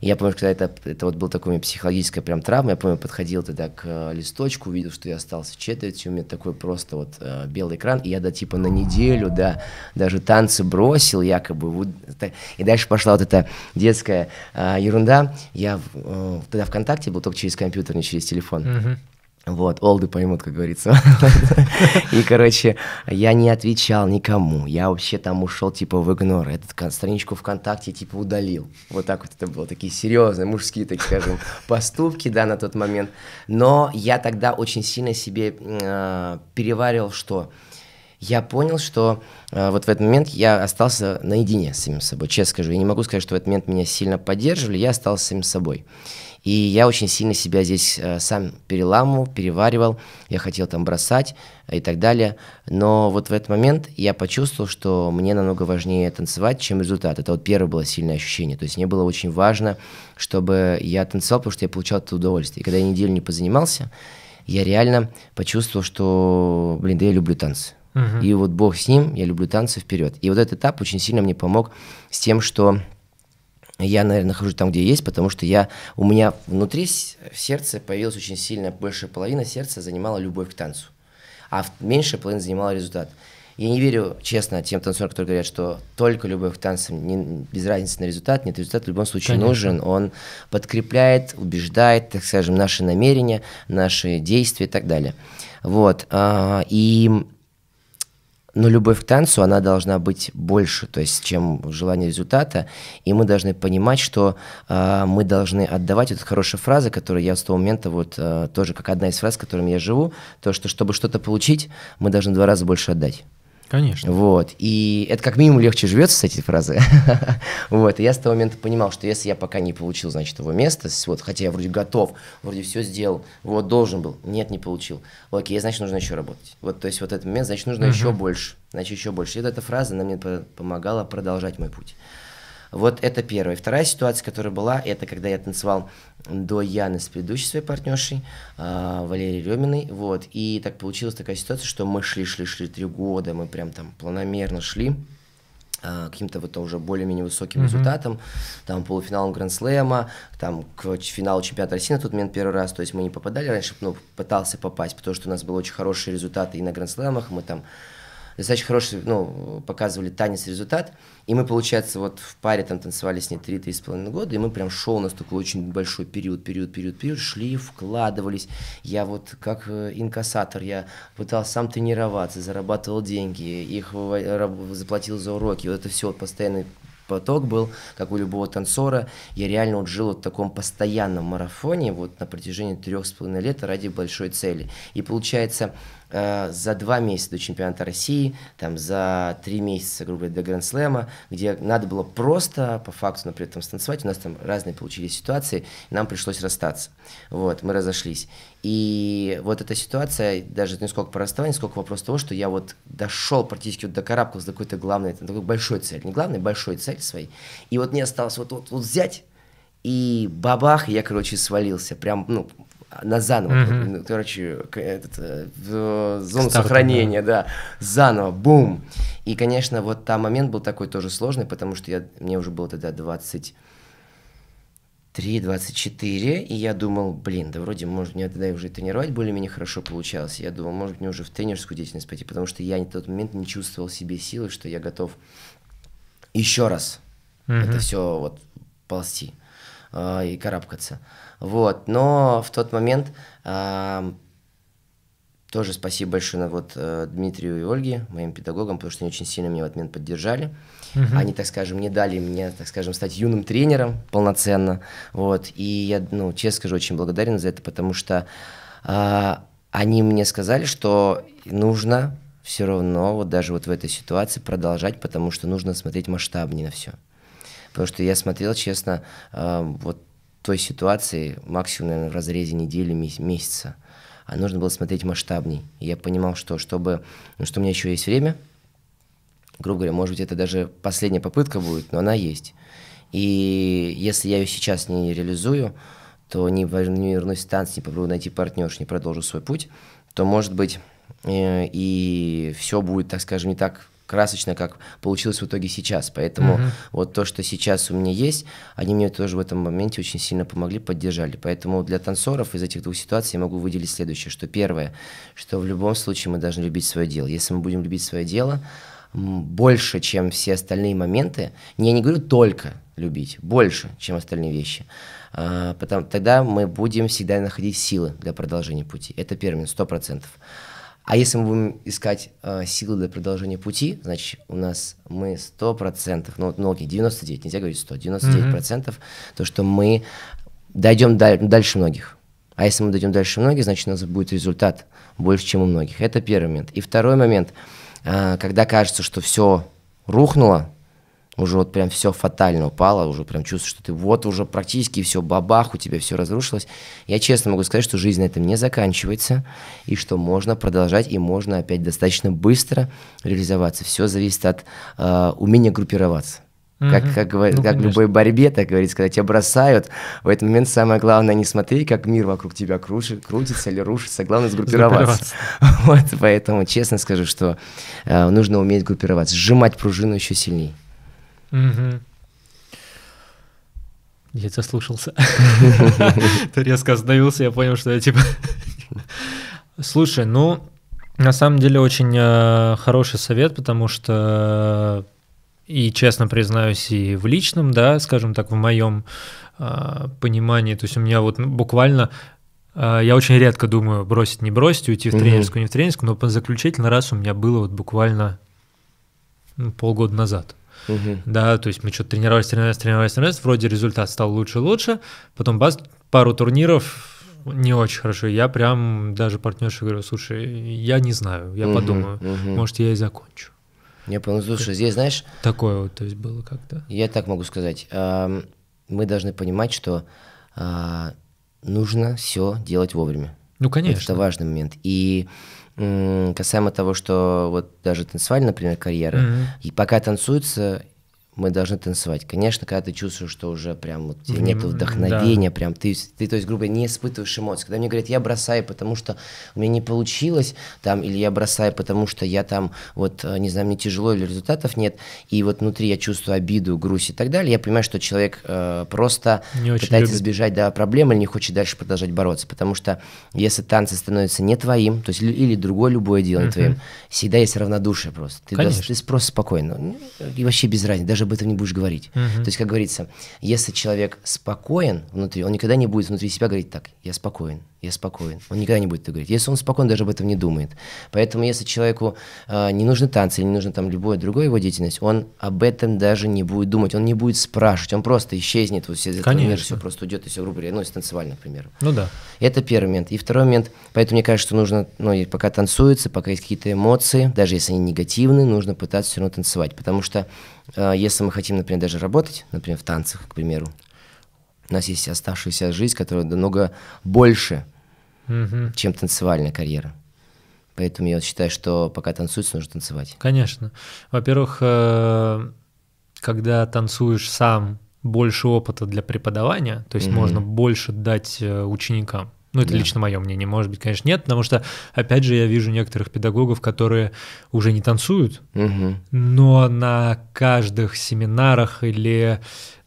Speaker 2: И я помню, когда это, это вот был такой психологическая прям травма, я помню, подходил тогда к э, листочку, увидел, что я остался в четверти, у меня такой просто вот э, белый экран, и я да типа на неделю, да, даже танцы бросил якобы, вот, и дальше пошла вот эта детская э, ерунда, я э, тогда ВКонтакте был только через компьютер, не через телефон. Mm-hmm. Вот, олды поймут, как говорится. И, короче, я не отвечал никому. Я вообще там ушел, типа, в игнор. Эту страничку ВКонтакте, типа, удалил. Вот так вот это было. Такие серьезные, мужские, так скажем, поступки, да, на тот момент. Но я тогда очень сильно себе э, переваривал, что я понял, что э, вот в этот момент я остался наедине с самим собой. Честно скажу, я не могу сказать, что в этот момент меня сильно поддерживали, я остался с самим собой. И я очень сильно себя здесь э, сам переламывал, переваривал, я хотел там бросать э, и так далее. Но вот в этот момент я почувствовал, что мне намного важнее танцевать, чем результат. Это вот первое было сильное ощущение. То есть мне было очень важно, чтобы я танцевал, потому что я получал это удовольствие. И когда я неделю не позанимался, я реально почувствовал, что, блин, да я люблю танцы. Угу. И вот бог с ним, я люблю танцы вперед. И вот этот этап очень сильно мне помог с тем, что я, наверное, нахожусь там, где есть, потому что я, у меня внутри сердца появилась очень сильная, большая половина сердца занимала любовь к танцу, а меньшая половина занимала результат. Я не верю, честно, тем танцорам, которые говорят, что только любовь к танцам, не, без разницы на результат, нет, результат в любом случае Конечно. нужен, он подкрепляет, убеждает, так скажем, наши намерения, наши действия и так далее. Вот, а, и но любовь к танцу, она должна быть больше, то есть, чем желание результата. И мы должны понимать, что э, мы должны отдавать. это хорошая фраза, которую я с того момента, вот э, тоже как одна из фраз, с которыми я живу, то, что чтобы что-то получить, мы должны два раза больше отдать. Конечно. Вот. И это как минимум легче живется с этой фразы. вот. И я с того момента понимал, что если я пока не получил, значит, его место, вот, хотя я вроде готов, вроде все сделал, вот, должен был, нет, не получил. Окей, значит, нужно еще работать. Вот, то есть вот этот момент, значит, нужно uh-huh. еще больше. Значит, еще больше. И вот эта фраза, она мне помогала продолжать мой путь. Вот это первая. Вторая ситуация, которая была, это когда я танцевал до Яны с предыдущей своей партнершей, а, Валерии Реминой, вот, и так получилась такая ситуация, что мы шли-шли-шли три года, мы прям там планомерно шли, а, каким-то вот уже более-менее высоким mm-hmm. результатом, там полуфиналом Гранд-слэма, там к финалу чемпионата России на тот момент первый раз, то есть мы не попадали раньше, но пытался попасть, потому что у нас были очень хорошие результаты и на Гранд-слэмах, мы там достаточно хороший, ну, показывали танец результат. И мы, получается, вот в паре там танцевали с ней 3-3,5 года, и мы прям шел у нас такой очень большой период, период, период, период, шли, вкладывались. Я вот как э, инкассатор, я пытался сам тренироваться, зарабатывал деньги, их заплатил за уроки, вот это все вот постоянный поток был, как у любого танцора. Я реально вот жил вот в таком постоянном марафоне вот на протяжении трех с половиной лет ради большой цели. И получается, Э, за два месяца до чемпионата России, там, за три месяца, грубо говоря, до Гранд-слэма, где надо было просто по факту, но при этом станцевать. У нас там разные получились ситуации, нам пришлось расстаться. Вот, мы разошлись. И вот эта ситуация, даже не сколько по расставанию, сколько вопрос того, что я вот дошел практически вот до карабкался до какой-то главной, там, такой большой цели, не главной, большой цели своей. И вот мне осталось вот, вот, вот взять и бабах, я, короче, свалился. Прям, ну, на заново, mm-hmm. короче, этот, э, в зону Старт, сохранения, да. да, заново, бум. И, конечно, вот там момент был такой тоже сложный, потому что я, мне уже было тогда 20... 3.24, и я думал, блин, да вроде, может, мне тогда уже тренировать более-менее хорошо получалось. Я думал, может, мне уже в тренерскую деятельность пойти, потому что я на тот момент не чувствовал себе силы, что я готов еще раз mm-hmm. это все вот ползти э, и карабкаться. Вот, но в тот момент э, тоже спасибо большое на вот, э, Дмитрию и Ольге, моим педагогам, потому что они очень сильно меня в этот момент поддержали. Угу. Они, так скажем, не дали мне, так скажем, стать юным тренером полноценно. Вот. И я, ну, честно скажу, очень благодарен за это, потому что э, они мне сказали, что нужно все равно вот даже вот в этой ситуации продолжать, потому что нужно смотреть масштабнее на все. Потому что я смотрел, честно, э, вот той ситуации максимум, наверное, в разрезе недели, месяца. А нужно было смотреть масштабней. И я понимал, что чтобы, ну, что у меня еще есть время, грубо говоря, может быть, это даже последняя попытка будет, но она есть. И если я ее сейчас не реализую, то не, не вернусь в танц, не попробую найти партнерш, не продолжу свой путь, то, может быть, э, и все будет, так скажем, не так красочно, как получилось в итоге сейчас. Поэтому mm-hmm. вот то, что сейчас у меня есть, они мне тоже в этом моменте очень сильно помогли, поддержали. Поэтому для танцоров из этих двух ситуаций я могу выделить следующее, что первое, что в любом случае мы должны любить свое дело. Если мы будем любить свое дело, больше, чем все остальные моменты, я не говорю только любить, больше, чем остальные вещи, а, потому, тогда мы будем всегда находить силы для продолжения пути. Это первое, сто процентов. А если мы будем искать э, силы для продолжения пути, значит, у нас мы 100%, ну, вот многие, 99, нельзя говорить 100, 99% mm-hmm. то, что мы дойдем даль- дальше многих. А если мы дойдем дальше многих, значит, у нас будет результат больше, чем у многих. Это первый момент. И второй момент, э, когда кажется, что все рухнуло, уже вот прям все фатально упало, уже прям чувствую, что ты вот уже практически все, бабах, у тебя все разрушилось. Я честно могу сказать, что жизнь на этом не заканчивается, и что можно продолжать, и можно опять достаточно быстро реализоваться. Все зависит от э, умения группироваться. Как, как, говорит, ну, как в любой борьбе, так говорится, когда тебя бросают, в этот момент самое главное не смотри, как мир вокруг тебя кружит, крутится или рушится, главное сгруппироваться. вот, поэтому честно скажу, что э, нужно уметь группироваться, сжимать пружину еще сильнее.
Speaker 3: Угу.
Speaker 4: Я тебя слушался. Ты резко остановился, я понял, что я типа... Слушай, ну, на самом деле очень э, хороший совет, потому что э, и честно признаюсь, и в личном, да, скажем так, в моем э, понимании, то есть у меня вот буквально э, я очень редко думаю бросить, не бросить, уйти в тренерскую, не в тренерскую, но заключительный раз у меня было вот буквально ну, полгода назад. Угу. Да, то есть мы что-то тренировались, тренировались, тренировались, тренировались, вроде результат стал лучше и лучше, потом бас, пару турниров, не очень хорошо. Я прям даже партнерши говорю, слушай, я не знаю, я угу, подумаю, угу. может, я и закончу.
Speaker 2: Я понял, ну, слушай, здесь, знаешь...
Speaker 4: Такое вот, то есть было как-то.
Speaker 2: Я так могу сказать. Мы должны понимать, что а, нужно все делать вовремя. Ну, конечно. Это важный момент. И касаемо того, что вот даже танцевальная, например, карьера, mm-hmm. и пока танцуется, мы должны танцевать. Конечно, когда ты чувствуешь, что уже прям вот тебе нет вдохновения, да. прям ты, ты, то есть, грубо говоря, не испытываешь эмоций. Когда мне говорят, я бросаю, потому что у меня не получилось, там, или я бросаю, потому что я там, вот, э, не знаю, мне тяжело или результатов нет, и вот внутри я чувствую обиду, грусть и так далее, я понимаю, что человек э, просто не пытается избежать да, проблем или не хочет дальше продолжать бороться, потому что если танцы становятся не твоим, то есть или другое любое дело не твоим, всегда есть равнодушие просто. Ты, Конечно. ты просто спокойно, ну, и вообще без разницы, даже даже об этом не будешь говорить. Угу. То есть, как говорится, если человек спокоен внутри, он никогда не будет внутри себя говорить так, я спокоен, я спокоен. Он никогда не будет это говорить. Если он спокоен, даже об этом не думает. Поэтому, если человеку э, не нужны танцы или не нужна там любая другая его деятельность, он об этом даже не будет думать, он не будет спрашивать, он просто исчезнет вот, из этого Конечно. мира, все просто уйдет, и все, грубо говоря, ну, если танцевать, например. Ну да. Это первый момент. И второй момент, поэтому мне кажется, что нужно, ну, пока танцуется, пока есть какие-то эмоции, даже если они негативные, нужно пытаться все равно танцевать, потому что э, если мы хотим, например, даже работать, например, в танцах, к примеру, у нас есть оставшаяся жизнь, которая намного больше угу. чем танцевальная карьера. Поэтому я считаю, что пока танцуется, нужно танцевать.
Speaker 4: Конечно. Во-первых, э, когда танцуешь сам, больше опыта для преподавания, то есть угу. можно больше дать э, ученикам. Ну, это да. лично мое мнение. Может быть, конечно, нет, потому что, опять же, я вижу некоторых педагогов, которые уже не танцуют, угу. но на каждых семинарах или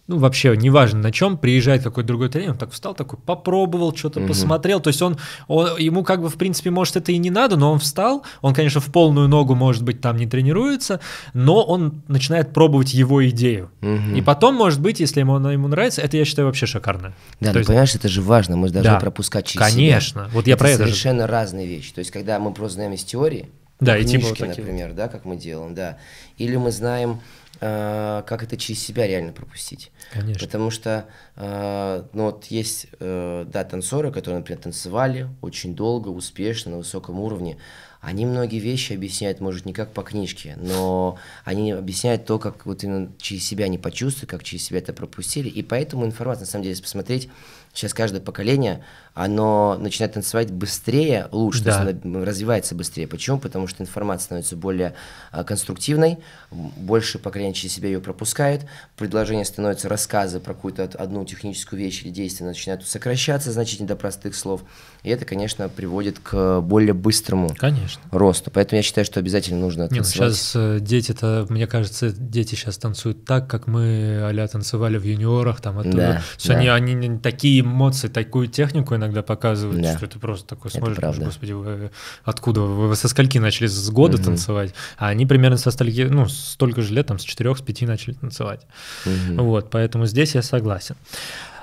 Speaker 4: ну, вообще, неважно на чем, приезжает какой-то другой тренер, он так встал, такой попробовал, что-то угу. посмотрел. То есть он, он, ему как бы, в принципе, может, это и не надо, но он встал, он, конечно, в полную ногу, может быть, там не тренируется, но он начинает пробовать его идею. Угу. И потом, может быть, если ему она ему нравится, это, я считаю, вообще шикарно. Да, То ну, есть...
Speaker 2: понимаешь, это же важно, мы должны да, пропускать через Конечно, себя. вот я это про это совершенно же. разные вещи. То есть, когда мы просто знаем из теории, да, книжки, и типа вот например, да, как мы делаем, да, или мы знаем э, как это через себя реально пропустить. Конечно. Потому что, э, ну вот есть, э, да, танцоры, которые, например, танцевали очень долго, успешно, на высоком уровне, они многие вещи объясняют, может, не как по книжке, но они объясняют то, как вот именно через себя они почувствовали, как через себя это пропустили, и поэтому информация, на самом деле, если посмотреть, Сейчас каждое поколение, оно начинает танцевать быстрее, лучше, да. то есть оно развивается быстрее. Почему? Потому что информация становится более а, конструктивной, больше поколение через себя ее пропускает, предложения становятся рассказы про какую-то одну техническую вещь или действие начинают сокращаться значительно до простых слов. И это, конечно, приводит к э, более быстрому конечно. росту. Поэтому я считаю, что обязательно нужно ну, танцевать. Нет, сейчас э,
Speaker 4: дети-то, мне кажется, дети сейчас танцуют так, как мы а танцевали в юниорах, там оттуда. Да, да. Они, они такие эмоции, такую технику иногда показывают, да. что ты просто такой это правда. господи, вы откуда? Вы со скольки начали с года угу. танцевать? А они примерно со стольки, ну, столько же лет, там, с четырех, с пяти начали танцевать. Угу. Вот, поэтому здесь я согласен.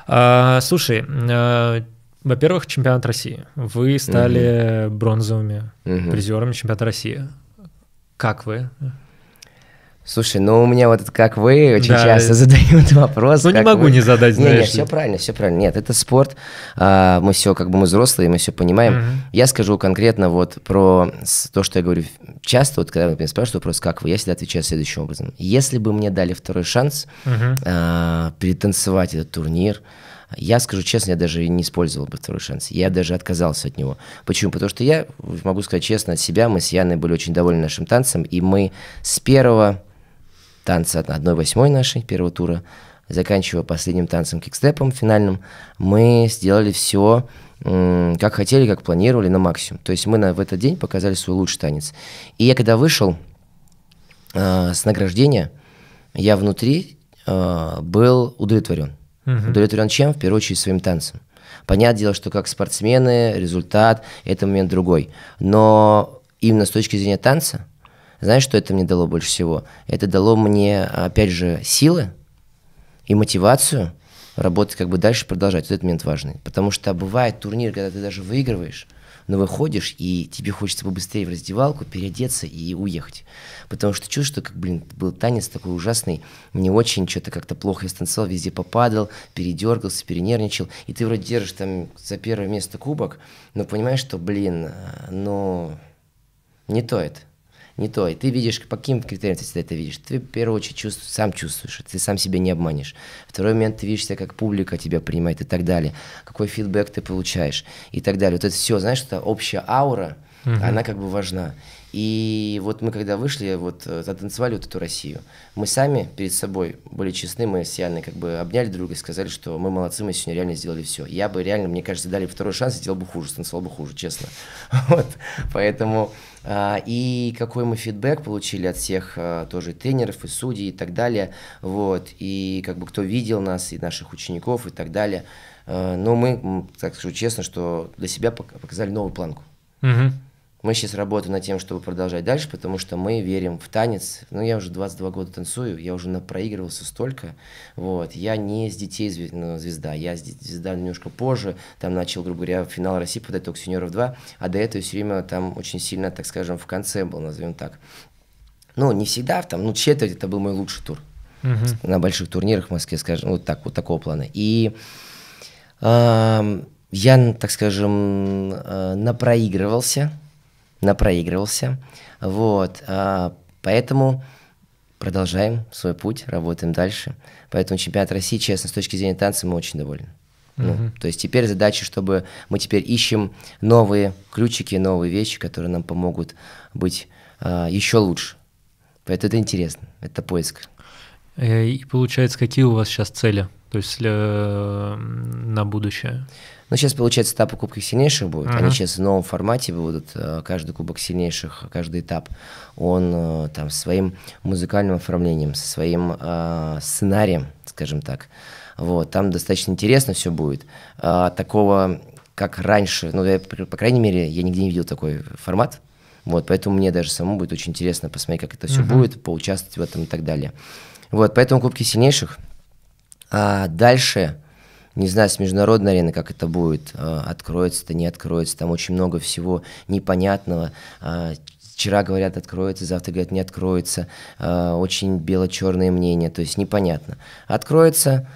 Speaker 4: А, слушай, а, во-первых, чемпионат России. Вы стали угу. бронзовыми угу. призерами чемпионата России. Как вы?
Speaker 2: Слушай, ну у меня вот как вы очень да. часто задают вопрос. Ну не могу вы... не задать, знаешь. Не, не, все правильно, все правильно. Нет, это спорт. А, мы все, как бы мы взрослые, мы все понимаем. Угу. Я скажу конкретно вот про то, что я говорю часто, вот когда меня спрашивают вопрос, как вы, я всегда отвечаю следующим образом. Если бы мне дали второй шанс угу. а, перетанцевать этот турнир, я скажу честно, я даже не использовал бы второй шанс. Я даже отказался от него. Почему? Потому что я могу сказать честно от себя, мы с Яной были очень довольны нашим танцем, и мы с первого танца от 1-8 нашей первого тура, заканчивая последним танцем кикстепом финальным, мы сделали все как хотели, как планировали, на максимум. То есть мы на, в этот день показали свой лучший танец. И я когда вышел э, с награждения, я внутри э, был удовлетворен. Uh-huh. Удовлетворен чем? В первую очередь своим танцем. Понятное дело, что как спортсмены, результат, это момент другой. Но именно с точки зрения танца, знаешь, что это мне дало больше всего? Это дало мне, опять же, силы и мотивацию работать как бы дальше, продолжать. Вот этот момент важный. Потому что бывает турнир, когда ты даже выигрываешь, но выходишь, и тебе хочется побыстрее в раздевалку, переодеться и уехать. Потому что чувствуешь, что, как, блин, был танец такой ужасный, не очень, что-то как-то плохо я станцевал, везде попадал, передергался, перенервничал, и ты вроде держишь там за первое место кубок, но понимаешь, что, блин, э, ну, не то это не то. И ты видишь, по каким критериям ты это видишь. Ты, в первую очередь, чувств, сам чувствуешь, ты сам себя не обманешь. Второй момент, ты видишь себя, как публика тебя принимает и так далее. Какой фидбэк ты получаешь и так далее. Вот это все, знаешь, это общая аура, угу. она как бы важна. И вот мы когда вышли, вот э, затанцевали вот эту Россию, мы сами перед собой были честны, мы с Яной как бы обняли друга и сказали, что мы молодцы, мы сегодня реально сделали все. Я бы реально, мне кажется, дали второй шанс, сделал бы хуже, станцевал бы хуже, честно. Вот, поэтому а, и какой мы фидбэк получили от всех а, тоже тренеров и судей и так далее. Вот. И как бы кто видел нас и наших учеников и так далее. А, но мы, так скажу честно, что для себя показали новую планку. Угу. Мы сейчас работаем над тем, чтобы продолжать дальше, потому что мы верим в танец. Ну, я уже 22 года танцую, я уже проигрывался столько. Вот. Я не с детей ну, звезда, я звезда немножко позже. Там начал, грубо говоря, финал России подать только сеньоров 2, а до этого все время там очень сильно, так скажем, в конце был, назовем так. Ну, не всегда, там, ну, четверть это был мой лучший тур. Угу. На больших турнирах в Москве, скажем, вот так, вот такого плана. И э, я, так скажем, э, напроигрывался напроигрывался. Вот, а, поэтому продолжаем свой путь, работаем дальше. Поэтому чемпионат России, честно, с точки зрения танца мы очень довольны. Mm-hmm. то есть теперь задача, чтобы мы теперь ищем новые ключики, новые вещи, которые нам помогут быть э, еще лучше. Поэтому это интересно, это поиск.
Speaker 4: Э, и получается, какие у вас сейчас цели, то есть э, на будущее?
Speaker 2: Но сейчас, получается, этапы Кубка сильнейших будут. Ага. Они сейчас в новом формате будут. Э, каждый Кубок сильнейших, каждый этап, он э, там своим музыкальным оформлением, со своим э, сценарием, скажем так. Вот, там достаточно интересно все будет. А, такого, как раньше, ну, я, по крайней мере, я нигде не видел такой формат. Вот, поэтому мне даже самому будет очень интересно посмотреть, как это все uh-huh. будет, поучаствовать в этом и так далее. Вот, поэтому Кубки сильнейших. А дальше не знаю, с международной арены, как это будет, а, откроется это, не откроется, там очень много всего непонятного, а, вчера говорят откроется, завтра говорят не откроется, а, очень бело-черные мнения, то есть непонятно. Откроется,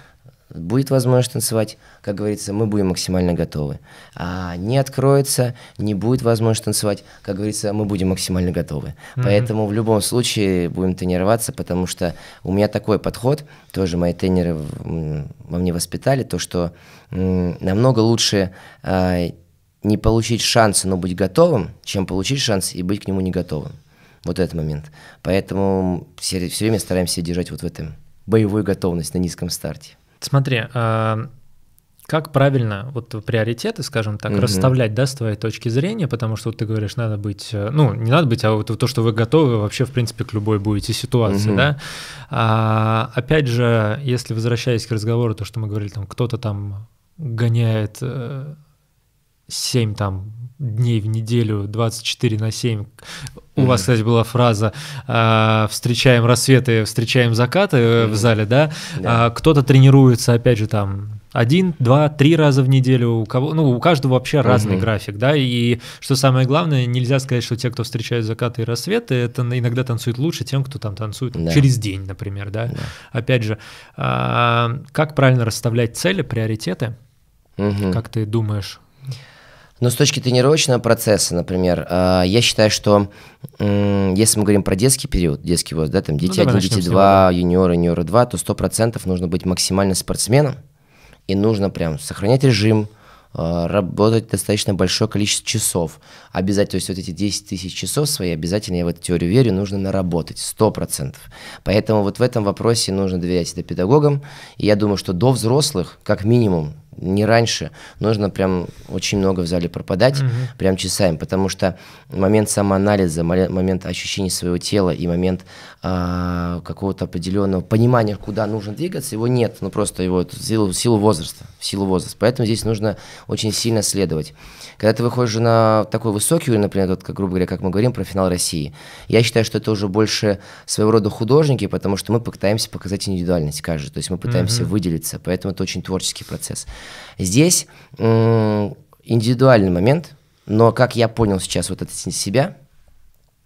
Speaker 2: будет возможность танцевать, как говорится, мы будем максимально готовы. А не откроется, не будет возможность танцевать, как говорится, мы будем максимально готовы. Mm-hmm. Поэтому в любом случае будем тренироваться, потому что у меня такой подход, тоже мои тренеры во мне воспитали, то, что намного лучше а, не получить шанс, но быть готовым, чем получить шанс и быть к нему не готовым. Вот этот момент. Поэтому все, все время стараемся держать вот в этом боевую готовность на низком старте.
Speaker 4: Смотри, а, как правильно вот приоритеты, скажем так, угу. расставлять, да, с твоей точки зрения, потому что вот ты говоришь, надо быть, э, ну, не надо быть, а вот то, что вы готовы вообще, в принципе, к любой будете ситуации, угу. да. А, опять же, если возвращаясь к разговору, то, что мы говорили, там, кто-то там гоняет э, 7 там дней в неделю, 24 на 7. У mm-hmm. вас, кстати, была фраза а, «встречаем рассветы, встречаем закаты mm-hmm. в зале», да? Yeah. А, кто-то тренируется, опять же, там, один, два, три раза в неделю, у кого, ну, у каждого вообще разный график, да, и что самое главное, нельзя сказать, что те, кто встречает закаты и рассветы, это иногда танцует лучше тем, кто там танцует да. через день, например, да. да. Опять же, а, как правильно расставлять цели, приоритеты, угу. как ты думаешь?
Speaker 2: Но с точки тренировочного процесса, например, э, я считаю, что если мы говорим про детский период, детский возраст, да, там ну, дети ну, 1, дети 2, юниоры, юниоры 2, то 100% нужно быть максимально спортсменом, и нужно прям сохранять режим, э, работать достаточно большое количество часов. Обязательно, то есть вот эти 10 тысяч часов свои обязательно, я в эту теорию верю, нужно наработать, 100%. Поэтому вот в этом вопросе нужно доверять это педагогам. И я думаю, что до взрослых, как минимум, не раньше. Нужно прям очень много в зале пропадать, угу. прям часами, потому что момент самоанализа, момент ощущения своего тела и момент э, какого-то определенного понимания, куда нужно двигаться, его нет, ну просто его в силу, в силу возраста, в силу возраста. Поэтому здесь нужно очень сильно следовать. Когда ты выходишь на такой высокий уровень, например, вот, как, грубо говоря, как мы говорим про финал России, я считаю, что это уже больше своего рода художники, потому что мы пытаемся показать индивидуальность каждый, то есть мы пытаемся угу. выделиться, поэтому это очень творческий процесс. Здесь индивидуальный момент, но как я понял сейчас вот это себя,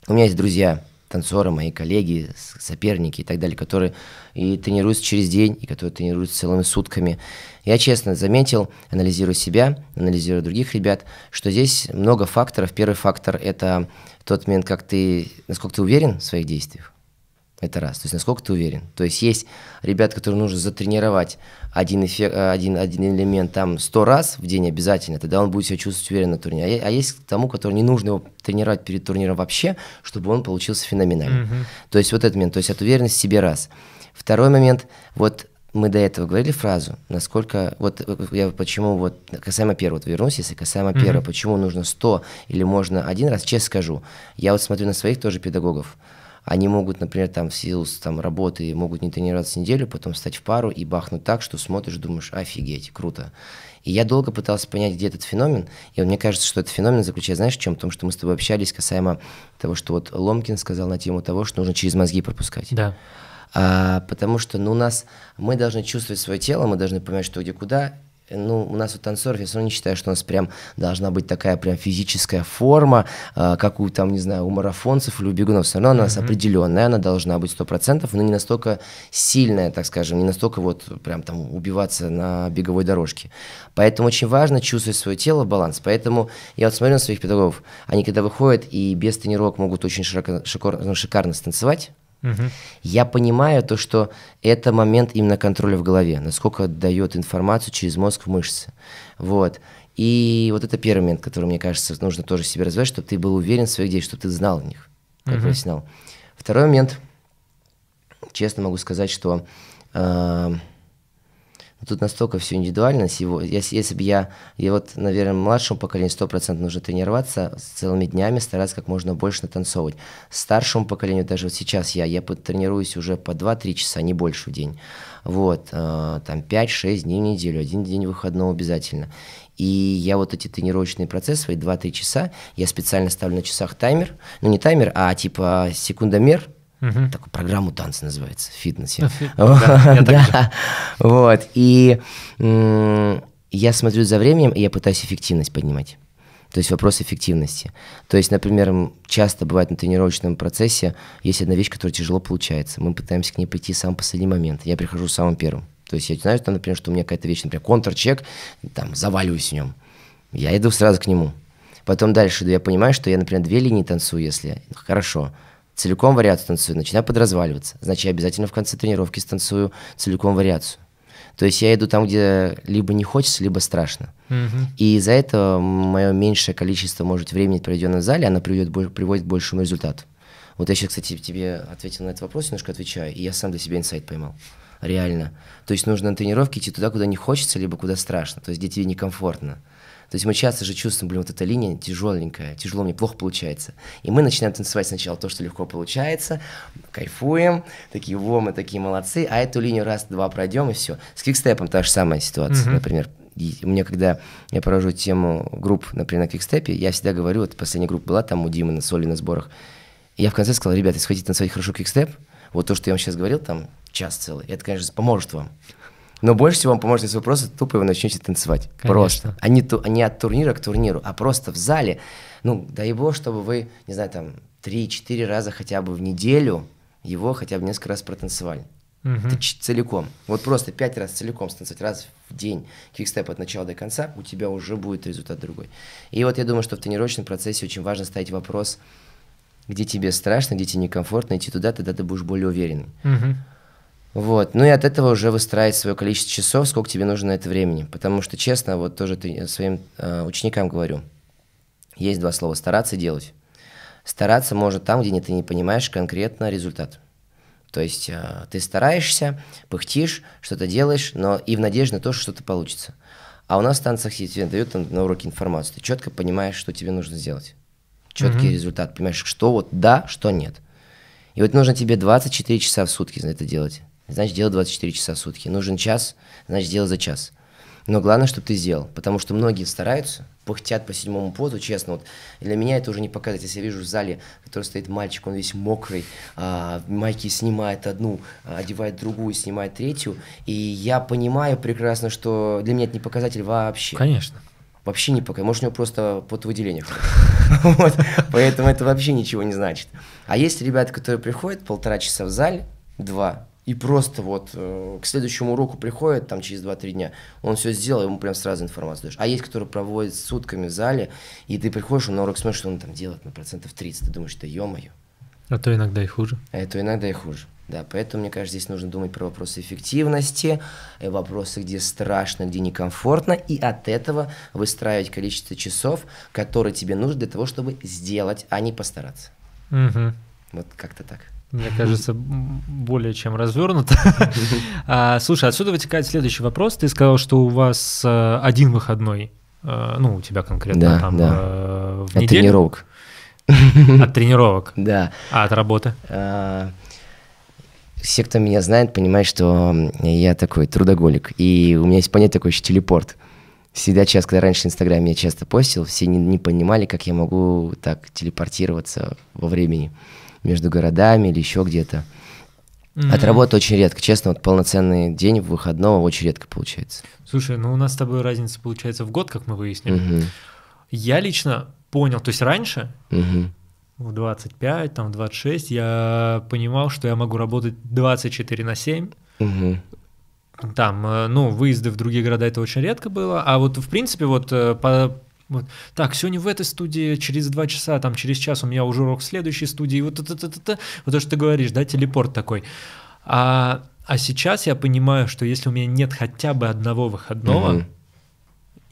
Speaker 2: у меня есть друзья, танцоры, мои коллеги, соперники и так далее, которые и тренируются через день, и которые тренируются целыми сутками. Я честно заметил, анализируя себя, анализируя других ребят, что здесь много факторов. Первый фактор – это тот момент, как ты, насколько ты уверен в своих действиях. Это раз. То есть насколько ты уверен. То есть есть ребят, которые нужно затренировать один, эффект, э, один, один элемент там сто раз в день обязательно, тогда он будет себя чувствовать уверенно на турнире. А, а есть тому, который не нужно его тренировать перед турниром вообще, чтобы он получился феноменальным. Mm-hmm. То есть вот этот момент. То есть от уверенности в себе раз. Второй момент. Вот мы до этого говорили фразу, насколько, вот э, э, я почему вот, касаемо первого, вот вернусь, если касаемо mm-hmm. первого, почему нужно 100 или можно один раз, честно скажу, я вот смотрю на своих тоже педагогов, они могут, например, там в силу там, работы могут не тренироваться неделю, потом встать в пару и бахнуть так, что смотришь, думаешь, офигеть, круто. И я долго пытался понять, где этот феномен, и мне кажется, что этот феномен заключается, знаешь, в чем? В том, что мы с тобой общались касаемо того, что вот Ломкин сказал на тему того, что нужно через мозги пропускать. Да. А, потому что ну, у нас, мы должны чувствовать свое тело, мы должны понимать, что где куда, Э, ну, у нас у танцоров, я все равно не считаю, что у нас прям должна быть такая прям физическая форма, э, как у, там, не знаю, у марафонцев или у бегунов. Все равно она у нас определенная, она должна быть сто процентов, но не настолько сильная, так скажем, не настолько вот прям там убиваться на беговой дорожке. Поэтому очень важно чувствовать свое тело, баланс. Поэтому я вот смотрю на своих педагогов, они когда выходят и без тренировок могут очень широко, шикарно, ну, шикарно станцевать, я понимаю то, что это момент именно контроля в голове, насколько дает информацию через мозг в мышцы. Вот. И вот это первый момент, который, мне кажется, нужно тоже себе развивать, чтобы ты был уверен в своих действиях, чтобы ты знал о них, как угу. я снял. Второй момент, честно могу сказать, что э, а тут настолько все индивидуально. Всего. Если, если бы я, и вот, наверное, младшему поколению 100% нужно тренироваться, целыми днями стараться как можно больше натанцовывать. Старшему поколению, даже вот сейчас я, я тренируюсь уже по 2-3 часа, не больше в день. Вот, э, там 5-6 дней в неделю, один день выходного обязательно. И я вот эти тренировочные процессы, свои 2-3 часа, я специально ставлю на часах таймер, ну не таймер, а типа секундомер, Угу. Такую программу танцы называется, в фитнесе. Ну, да, вот. И я смотрю за временем, и я пытаюсь эффективность поднимать. То есть вопрос эффективности. То есть, например, часто бывает на тренировочном процессе есть одна вещь, которая тяжело получается. Мы пытаемся к ней прийти в самый последний момент. Я прихожу самым первым. То есть я знаю, что, например, что у меня какая-то вещь, например, контрчек, там, заваливаюсь в нем. Я иду сразу к нему. Потом дальше я понимаю, что я, например, две линии танцую, если хорошо целиком вариацию танцую, начинаю подразваливаться. Значит, я обязательно в конце тренировки станцую целиком вариацию. То есть я иду там, где либо не хочется, либо страшно. И из-за этого мое меньшее количество, может, времени, проведенное в зале, оно приведет, приводит к большему результату. Вот я сейчас, кстати, тебе ответил на этот вопрос, немножко отвечаю, и я сам для себя инсайт поймал. Реально. То есть нужно на тренировке идти туда, куда не хочется, либо куда страшно, то есть где тебе некомфортно. То есть мы часто же чувствуем, блин, вот эта линия тяжеленькая, тяжело, мне плохо получается. И мы начинаем танцевать сначала то, что легко получается, кайфуем, такие, во, мы такие молодцы, а эту линию раз-два пройдем и все. С кикстепом та же самая ситуация, mm-hmm. например. И у меня, когда я провожу тему групп, например, на кикстепе, я всегда говорю, вот последняя группа была там у Димы на соли на сборах, я в конце сказал, ребята, если хотите танцевать хорошо кикстеп, вот то, что я вам сейчас говорил, там час целый, это, конечно, поможет вам. Но больше всего вам поможет если вопросы, тупо его начнете танцевать. Конечно. Просто. А не, ту, а не от турнира к турниру, а просто в зале. Ну, дай бог, чтобы вы, не знаю, там, 3-4 раза хотя бы в неделю его хотя бы несколько раз протанцевали. Угу. Ты целиком. Вот просто пять раз целиком станцевать, раз в день, квикстеп от начала до конца, у тебя уже будет результат другой. И вот я думаю, что в тренировочном процессе очень важно ставить вопрос, где тебе страшно, где тебе некомфортно, идти туда, тогда ты будешь более уверенный. Угу. Вот. Ну и от этого уже выстраивать свое количество часов, сколько тебе нужно на это времени. Потому что, честно, вот тоже ты, э, своим э, ученикам говорю, есть два слова – стараться делать. Стараться может там, где ты не понимаешь конкретно результат. То есть э, ты стараешься, пыхтишь, что-то делаешь, но и в надежде на то, что что-то получится. А у нас в танцах тебе дают там, на уроке информацию. Ты четко понимаешь, что тебе нужно сделать. Четкий mm-hmm. результат. Понимаешь, что вот да, что нет. И вот нужно тебе 24 часа в сутки это делать значит, делай 24 часа в сутки. Нужен час, значит, делай за час. Но главное, чтобы ты сделал, потому что многие стараются, пыхтят по седьмому позу, честно, вот для меня это уже не показывает. Если я вижу в зале, который стоит мальчик, он весь мокрый, а, майки снимает одну, а, одевает другую, снимает третью, и я понимаю прекрасно, что для меня это не показатель вообще. Конечно. Вообще не пока. Может, у него просто под выделение. Поэтому это вообще ничего не значит. А есть ребята, которые приходят полтора часа в зале, два, и просто вот э, к следующему уроку приходит, там через 2-3 дня, он все сделал, ему прям сразу информацию даешь. А есть, который проводит сутками в зале, и ты приходишь, он на урок смотришь, что он там делает на процентов 30, ты думаешь, да ё-моё.
Speaker 4: А то иногда и хуже.
Speaker 2: А это иногда и хуже. Да, поэтому, мне кажется, здесь нужно думать про вопросы эффективности, э, вопросы, где страшно, где некомфортно, и от этого выстраивать количество часов, которые тебе нужно для того, чтобы сделать, а не постараться. Угу. Вот как-то так мне кажется,
Speaker 4: более чем развернуто. А, слушай, отсюда вытекает следующий вопрос. Ты сказал, что у вас э, один выходной,
Speaker 2: э, ну, у тебя конкретно там э, в неделю. От тренировок. От тренировок? Да. А от работы? А, все, кто меня знает, понимают, что я такой трудоголик. И у меня есть понятие такое еще телепорт. Всегда сейчас, когда раньше Инстаграм я часто постил, все не, не понимали, как я могу так телепортироваться во времени. Uh, между городами или еще где-то. Mm-hmm. От работы очень редко, честно, вот полноценный день выходного очень редко получается.
Speaker 4: Слушай, ну у нас с тобой разница получается в год, как мы выяснили. Mm-hmm. Я лично понял, то есть раньше, mm-hmm. в 25, там в 26, я понимал, что я могу работать 24 на 7. Mm-hmm. Там, э, ну, выезды в другие города это очень редко было, а вот в принципе вот э, по вот. Так, сегодня в этой студии, через два часа, там, через час у меня уже урок в следующей студии, вот это, это, это, вот то, что ты говоришь, да, телепорт такой. А, а сейчас я понимаю, что если у меня нет хотя бы одного выходного, угу.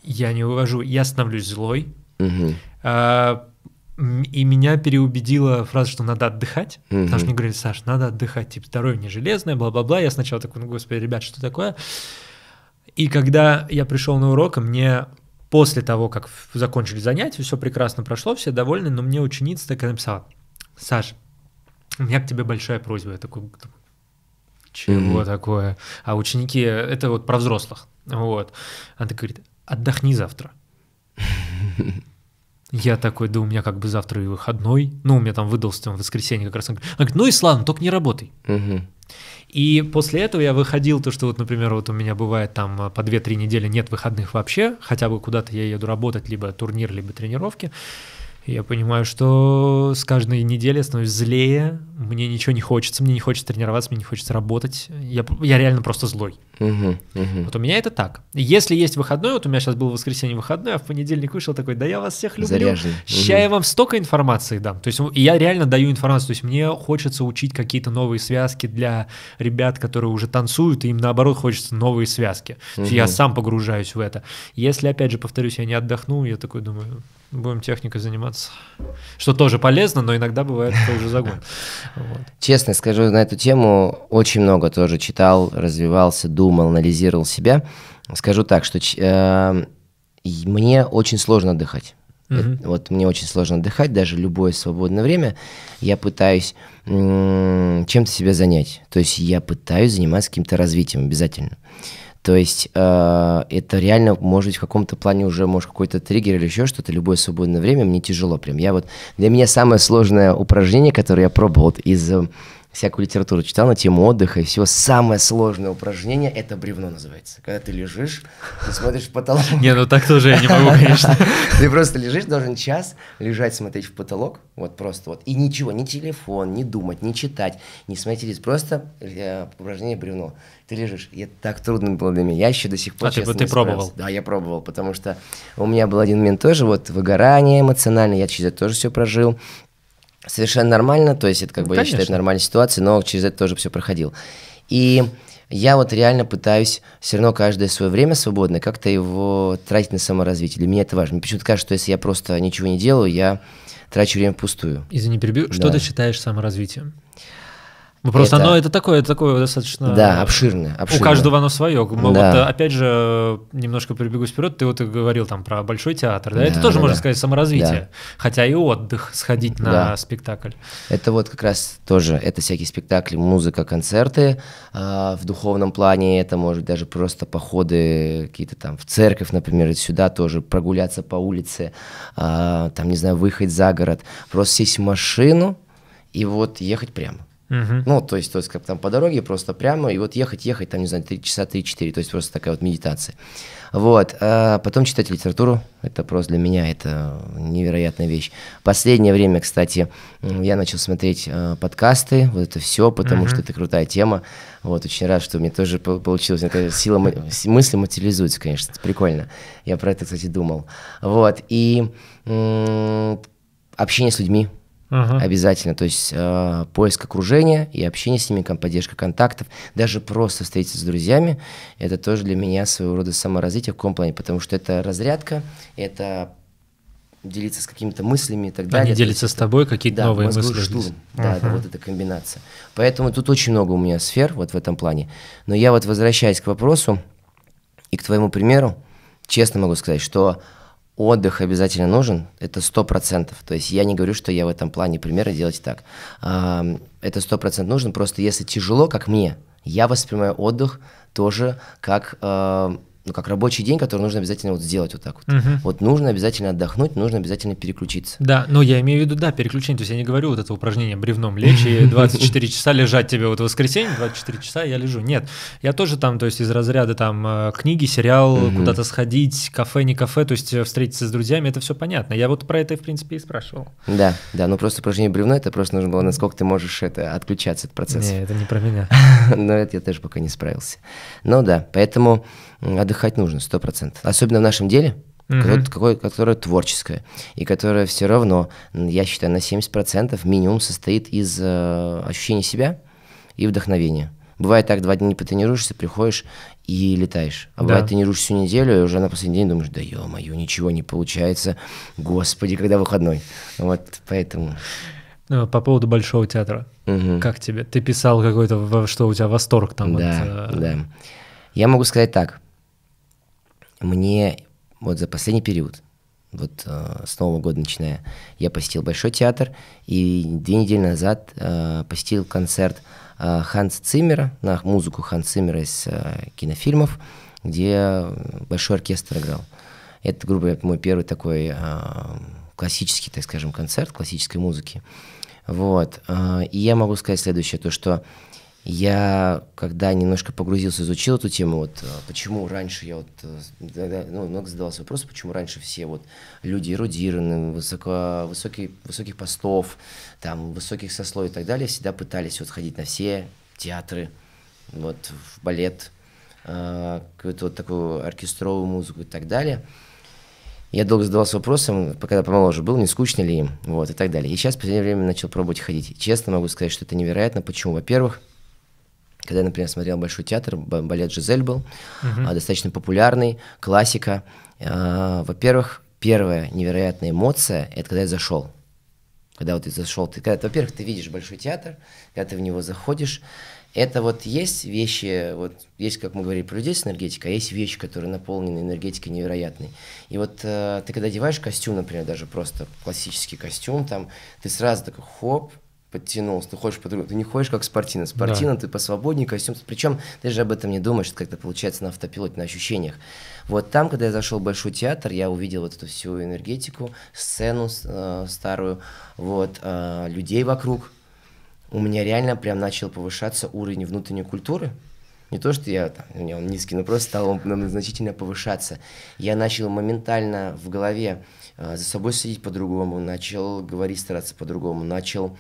Speaker 4: я не увожу, я становлюсь злой. Угу. А, и меня переубедила фраза, что надо отдыхать. mm Потому что мне говорили, Саш, надо отдыхать, типа здоровье не железное, бла-бла-бла. Я сначала такой, ну, господи, ребят, что такое? И когда я пришел на урок, мне После того, как закончили занятия, все прекрасно прошло, все довольны, но мне ученица такая написала, Саш, у меня к тебе большая просьба. Я такой, чего mm-hmm. такое? А ученики, э, это вот про взрослых. Вот. Она так говорит, отдохни завтра. Я такой, да у меня как бы завтра и выходной. Ну, у меня там выдался там воскресенье как раз. Она говорит, ну и славно, только не работай. Угу. И после этого я выходил, то, что вот, например, вот у меня бывает там э, по 2-3 недели нет выходных вообще, хотя бы куда-то я еду работать, либо турнир, либо тренировки. Я понимаю, что с каждой недели становлюсь злее, мне ничего не хочется, мне не хочется тренироваться, мне не хочется работать, я, я реально просто злой.
Speaker 3: Угу, угу.
Speaker 4: Вот у меня это так. Если есть выходной, вот у меня сейчас было воскресенье выходной, а в понедельник вышел такой, да я вас всех люблю, Заряжен. ща угу. я вам столько информации дам. То есть я реально даю информацию, то есть мне хочется учить какие-то новые связки для ребят, которые уже танцуют, и им наоборот хочется новые связки. Угу. Я сам погружаюсь в это. Если, опять же, повторюсь, я не отдохну, я такой думаю, будем техникой заниматься. Что тоже полезно, но иногда бывает это уже загон.
Speaker 2: Вот. Честно скажу, на эту тему очень много тоже читал, развивался, думал, анализировал себя. Скажу так, что э, мне очень сложно отдыхать. Угу. Вот мне очень сложно отдыхать, даже любое свободное время я пытаюсь м- чем-то себя занять. То есть я пытаюсь заниматься каким-то развитием обязательно. То есть э, это реально, может быть, в каком-то плане уже, может, какой-то триггер или еще что-то, любое свободное время, мне тяжело прям. Я вот, для меня самое сложное упражнение, которое я пробовал вот, из всякую литературу читал на тему отдыха и всего. Самое сложное упражнение — это бревно называется. Когда ты лежишь, ты смотришь в потолок. Не, ну так тоже я не могу, конечно. Ты просто лежишь, должен час лежать, смотреть в потолок, вот просто вот. И ничего, ни телефон, не думать, не читать, не смотреть телевизор. Просто э, упражнение бревно. Ты лежишь. И это так трудно было для меня. Я еще до сих пор, А честно, ты, ты пробовал? Да, я пробовал, потому что у меня был один момент тоже, вот выгорание эмоциональное, я через это тоже все прожил совершенно нормально, то есть это как ну, бы конечно. я считаю нормальной ситуацией, но через это тоже все проходил. И я вот реально пытаюсь все равно каждое свое время свободное как-то его тратить на саморазвитие. Для меня это важно. Мне почему-то кажется, что если я просто ничего не делаю, я трачу время впустую. Извини, перебью. Да. Что ты
Speaker 4: считаешь саморазвитием? Ну, просто это... оно это такое, такое достаточно... Да, обширное, обширное. У каждого оно свое. да. вот, э, опять же, немножко прибегу вперед, ты вот и говорил там про Большой театр, да? да это тоже, да, можно да. сказать, саморазвитие. Да. Хотя и отдых, сходить на да. спектакль.
Speaker 2: Это вот как раз тоже, это всякие спектакли, музыка, концерты. А, в духовном плане это, может, даже просто походы какие-то там в церковь, например, сюда тоже, прогуляться по улице, а, там, не знаю, выехать за город. Просто сесть в машину и вот ехать прямо. Угу. Ну, то есть, то есть, как там по дороге просто прямо, и вот ехать, ехать, там, не знаю, 3, часа 3-4, то есть просто такая вот медитация. Вот, а потом читать литературу, это просто для меня, это невероятная вещь. Последнее время, кстати, я начал смотреть а, подкасты, вот это все, потому угу. что это крутая тема. Вот, очень рад, что мне тоже получилось, это сила мысли материализуется, конечно, это прикольно. Я про это, кстати, думал. Вот, и общение с людьми, Ага. Обязательно, то есть э, поиск окружения и общение с ними, поддержка контактов, даже просто встретиться с друзьями, это тоже для меня своего рода саморазвитие в каком плане, потому что это разрядка, это делиться с какими-то мыслями и так далее. Они делятся с тобой какие-то да, новые мысли. Штурм. Да, да, вот эта комбинация. Поэтому тут очень много у меня сфер вот в этом плане. Но я вот возвращаясь к вопросу и к твоему примеру, честно могу сказать, что отдых обязательно нужен, это сто процентов. То есть я не говорю, что я в этом плане примеры делать так. Это сто процентов нужен, просто если тяжело, как мне, я воспринимаю отдых тоже как ну, как рабочий день, который нужно обязательно вот сделать вот так вот. Угу. Вот нужно обязательно отдохнуть, нужно обязательно переключиться.
Speaker 4: Да, но ну, я имею в виду, да, переключение, то есть я не говорю вот это упражнение бревном лечь и 24 часа лежать тебе вот в воскресенье, 24 часа я лежу. Нет, я тоже там, то есть из разряда там э, книги, сериал, куда-то сходить, кафе, не кафе, то есть э, встретиться с друзьями, это все понятно. Я вот про это, в принципе, и спрашивал.
Speaker 2: Да, да, ну просто упражнение бревно, это просто нужно было, насколько ты можешь это отключаться от процесса. Не, это не про меня. но это я тоже пока не справился. Ну да, поэтому... Поэтому отдыхать нужно, сто процентов Особенно в нашем деле, Mm-hmm. Какое, которое творческое, и которое все равно, я считаю, на 70% минимум состоит из э, ощущения себя и вдохновения. Бывает так, два дня не потренируешься, приходишь и летаешь. А да. бывает, тренируешь всю неделю, и уже на последний день думаешь, да ё-моё, ничего не получается, господи, когда выходной. Вот поэтому...
Speaker 4: Ну, по поводу Большого театра. Угу. Как тебе? Ты писал какой-то, что у тебя восторг там? Да, от... Э, да.
Speaker 2: Я могу сказать так мне вот за последний период, вот э, с Нового года начиная, я посетил Большой театр, и две недели назад э, посетил концерт э, Ханса Циммера, на музыку Ханса Циммера из э, кинофильмов, где Большой оркестр играл. Это, грубо говоря, мой первый такой э, классический, так скажем, концерт классической музыки. Вот. Э, и я могу сказать следующее, то что я, когда немножко погрузился, изучил эту тему, вот а, почему раньше я вот, э, ну, много задавался вопросом, почему раньше все вот люди эрудированные, высоко, высокий, высоких постов, там, высоких сословий и так далее, всегда пытались вот ходить на все театры, вот, в балет, а, какую-то вот такую оркестровую музыку и так далее. Я долго задавался вопросом, когда помоложе был, не скучно ли им, вот, и так далее. И сейчас в последнее время начал пробовать ходить. Честно могу сказать, что это невероятно. Почему? Во-первых, когда я, например, смотрел Большой театр, балет «Жизель» был, угу. достаточно популярный, классика. А, во-первых, первая невероятная эмоция – это когда я зашел. Когда вот ты зашел, ты, когда, во-первых, ты видишь Большой театр, когда ты в него заходишь, это вот есть вещи, вот есть, как мы говорили, про людей с энергетикой, а есть вещи, которые наполнены энергетикой невероятной. И вот э, ты когда одеваешь костюм, например, даже просто классический костюм, там ты сразу такой хоп, подтянулся, ты хочешь по-другому, ты не ходишь как спортивно, спортивно да. ты посвободнее, костюм, причем ты же об этом не думаешь, как-то получается на автопилоте, на ощущениях. Вот там, когда я зашел в Большой театр, я увидел вот эту всю энергетику, сцену э, старую, вот, э, людей вокруг, у меня реально прям начал повышаться уровень внутренней культуры, не то, что я там, у меня он низкий, но просто стал он значительно повышаться. Я начал моментально в голове э, за собой следить по-другому, начал говорить стараться по-другому, начал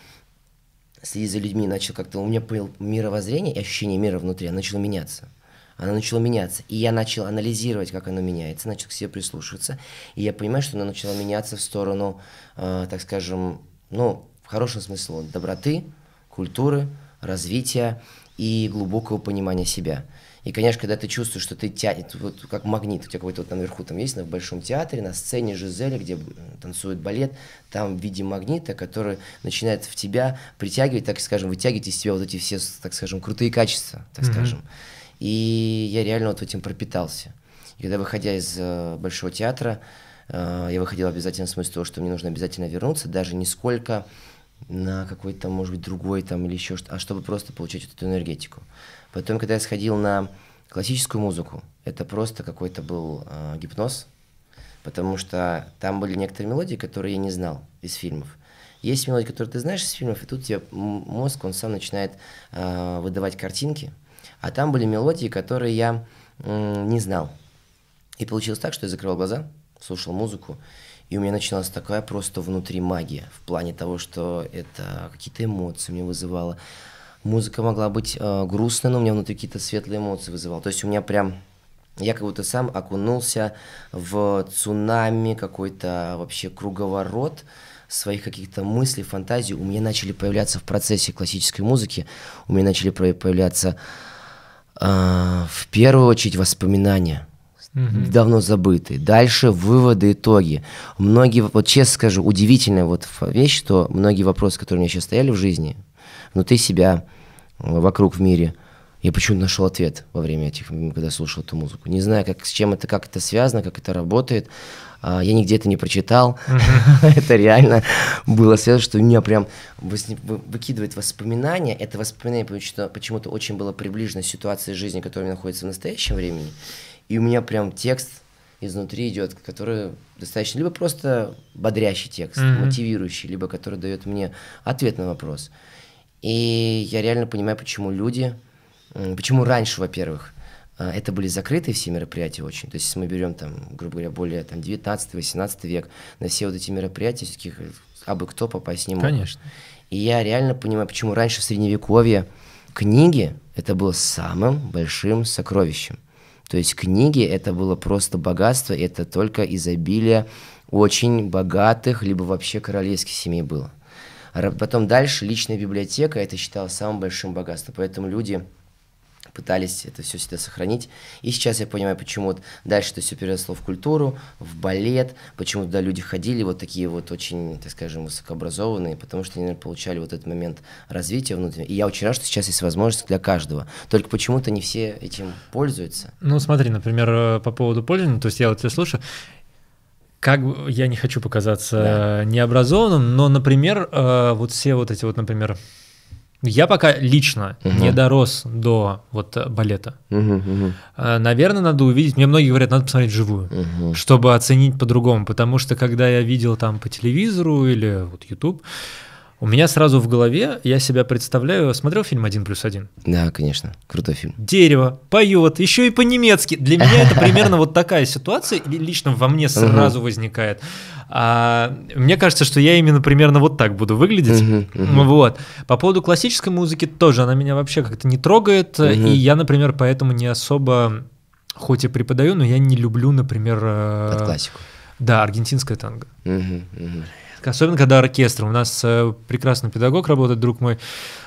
Speaker 2: следить за людьми, начал как-то... У меня понял мировоззрение и ощущение мира внутри, оно начало меняться. Оно начало меняться. И я начал анализировать, как оно меняется, начал к себе прислушиваться. И я понимаю, что оно начало меняться в сторону, э, так скажем, ну, в хорошем смысле, доброты, культуры, развития и глубокого понимания себя. И, конечно, когда ты чувствуешь, что ты тянет, вот как магнит, у тебя какой-то вот наверху там есть, на Большом театре, на сцене Жизели, где э, танцует балет, там в виде магнита, который начинает в тебя притягивать, так скажем, вытягивать из тебя вот эти все, так скажем, крутые качества, так mm-hmm. скажем. И я реально вот этим пропитался. И когда выходя из э, Большого театра, э, я выходил обязательно в смысле того, что мне нужно обязательно вернуться, даже не сколько на какой-то, может быть, другой там или еще что-то, а чтобы просто получить вот эту энергетику. Потом, когда я сходил на классическую музыку, это просто какой-то был э, гипноз, потому что там были некоторые мелодии, которые я не знал из фильмов. Есть мелодии, которые ты знаешь из фильмов, и тут тебе мозг, он сам начинает э, выдавать картинки. А там были мелодии, которые я э, не знал. И получилось так, что я закрывал глаза, слушал музыку, и у меня начиналась такая просто внутри магия в плане того, что это какие-то эмоции мне вызывало музыка могла быть э, грустной, но у меня внутри какие-то светлые эмоции вызывала. То есть у меня прям я как будто сам окунулся в цунами, какой-то вообще круговорот своих каких-то мыслей, фантазий. У меня начали появляться в процессе классической музыки, у меня начали появляться э, в первую очередь воспоминания угу. давно забытые. Дальше выводы, итоги. Многие, вот честно скажу, удивительная вот вещь, что многие вопросы, которые у меня сейчас стояли в жизни, внутри себя, э, вокруг в мире. Я почему-то нашел ответ во время этих, когда слушал эту музыку. Не знаю, как, с чем это, как это связано, как это работает. А, я нигде это не прочитал. Это реально было связано, что у меня прям выкидывает воспоминания. Это воспоминание почему-то очень было приближено ситуации жизни, которая находится в настоящем времени. И у меня прям текст изнутри идет, который достаточно либо просто бодрящий текст, мотивирующий, либо который дает мне ответ на вопрос. И я реально понимаю, почему люди, почему раньше, во-первых, а, это были закрытые все мероприятия очень. То есть, если мы берем, там, грубо говоря, более там, 19-18 век, на все вот эти мероприятия, все-таки а бы кто попасть не мог. Конечно. И я реально понимаю, почему раньше в Средневековье книги это было самым большим сокровищем. То есть книги это было просто богатство, это только изобилие очень богатых, либо вообще королевских семей было. Потом дальше личная библиотека, это считалось самым большим богатством, поэтому люди пытались это все всегда сохранить. И сейчас я понимаю, почему вот дальше это все переросло в культуру, в балет, почему туда люди ходили вот такие вот очень, так скажем, высокообразованные, потому что они, наверное, получали вот этот момент развития внутреннего. И я очень рад, что сейчас есть возможность для каждого. Только почему-то не все этим пользуются.
Speaker 4: Ну, смотри, например, э, по поводу пользования, то есть я вот тебя слушаю, как я не хочу показаться да. необразованным, но, например, э, вот все вот эти вот, например, я пока лично угу. не дорос до вот э, балета.
Speaker 3: Угу, угу.
Speaker 4: Наверное, надо увидеть. Мне многие говорят, надо посмотреть живую, угу. чтобы оценить по-другому, потому что когда я видел там по телевизору или вот YouTube у меня сразу в голове, я себя представляю, смотрел фильм «Один плюс один»?
Speaker 2: Да, конечно, крутой фильм.
Speaker 4: Дерево, поет, еще и по-немецки. Для меня это примерно вот такая ситуация, лично во мне сразу возникает. А, мне кажется, что я именно примерно вот так буду выглядеть. Uh-huh, uh-huh. Вот. По поводу классической музыки тоже, она меня вообще как-то не трогает, uh-huh. и я, например, поэтому не особо, хоть и преподаю, но я не люблю, например... Э, Под классику. Да, аргентинская танго.
Speaker 3: Uh-huh, uh-huh.
Speaker 4: Особенно, когда оркестр. У нас э, прекрасный педагог работает, друг мой,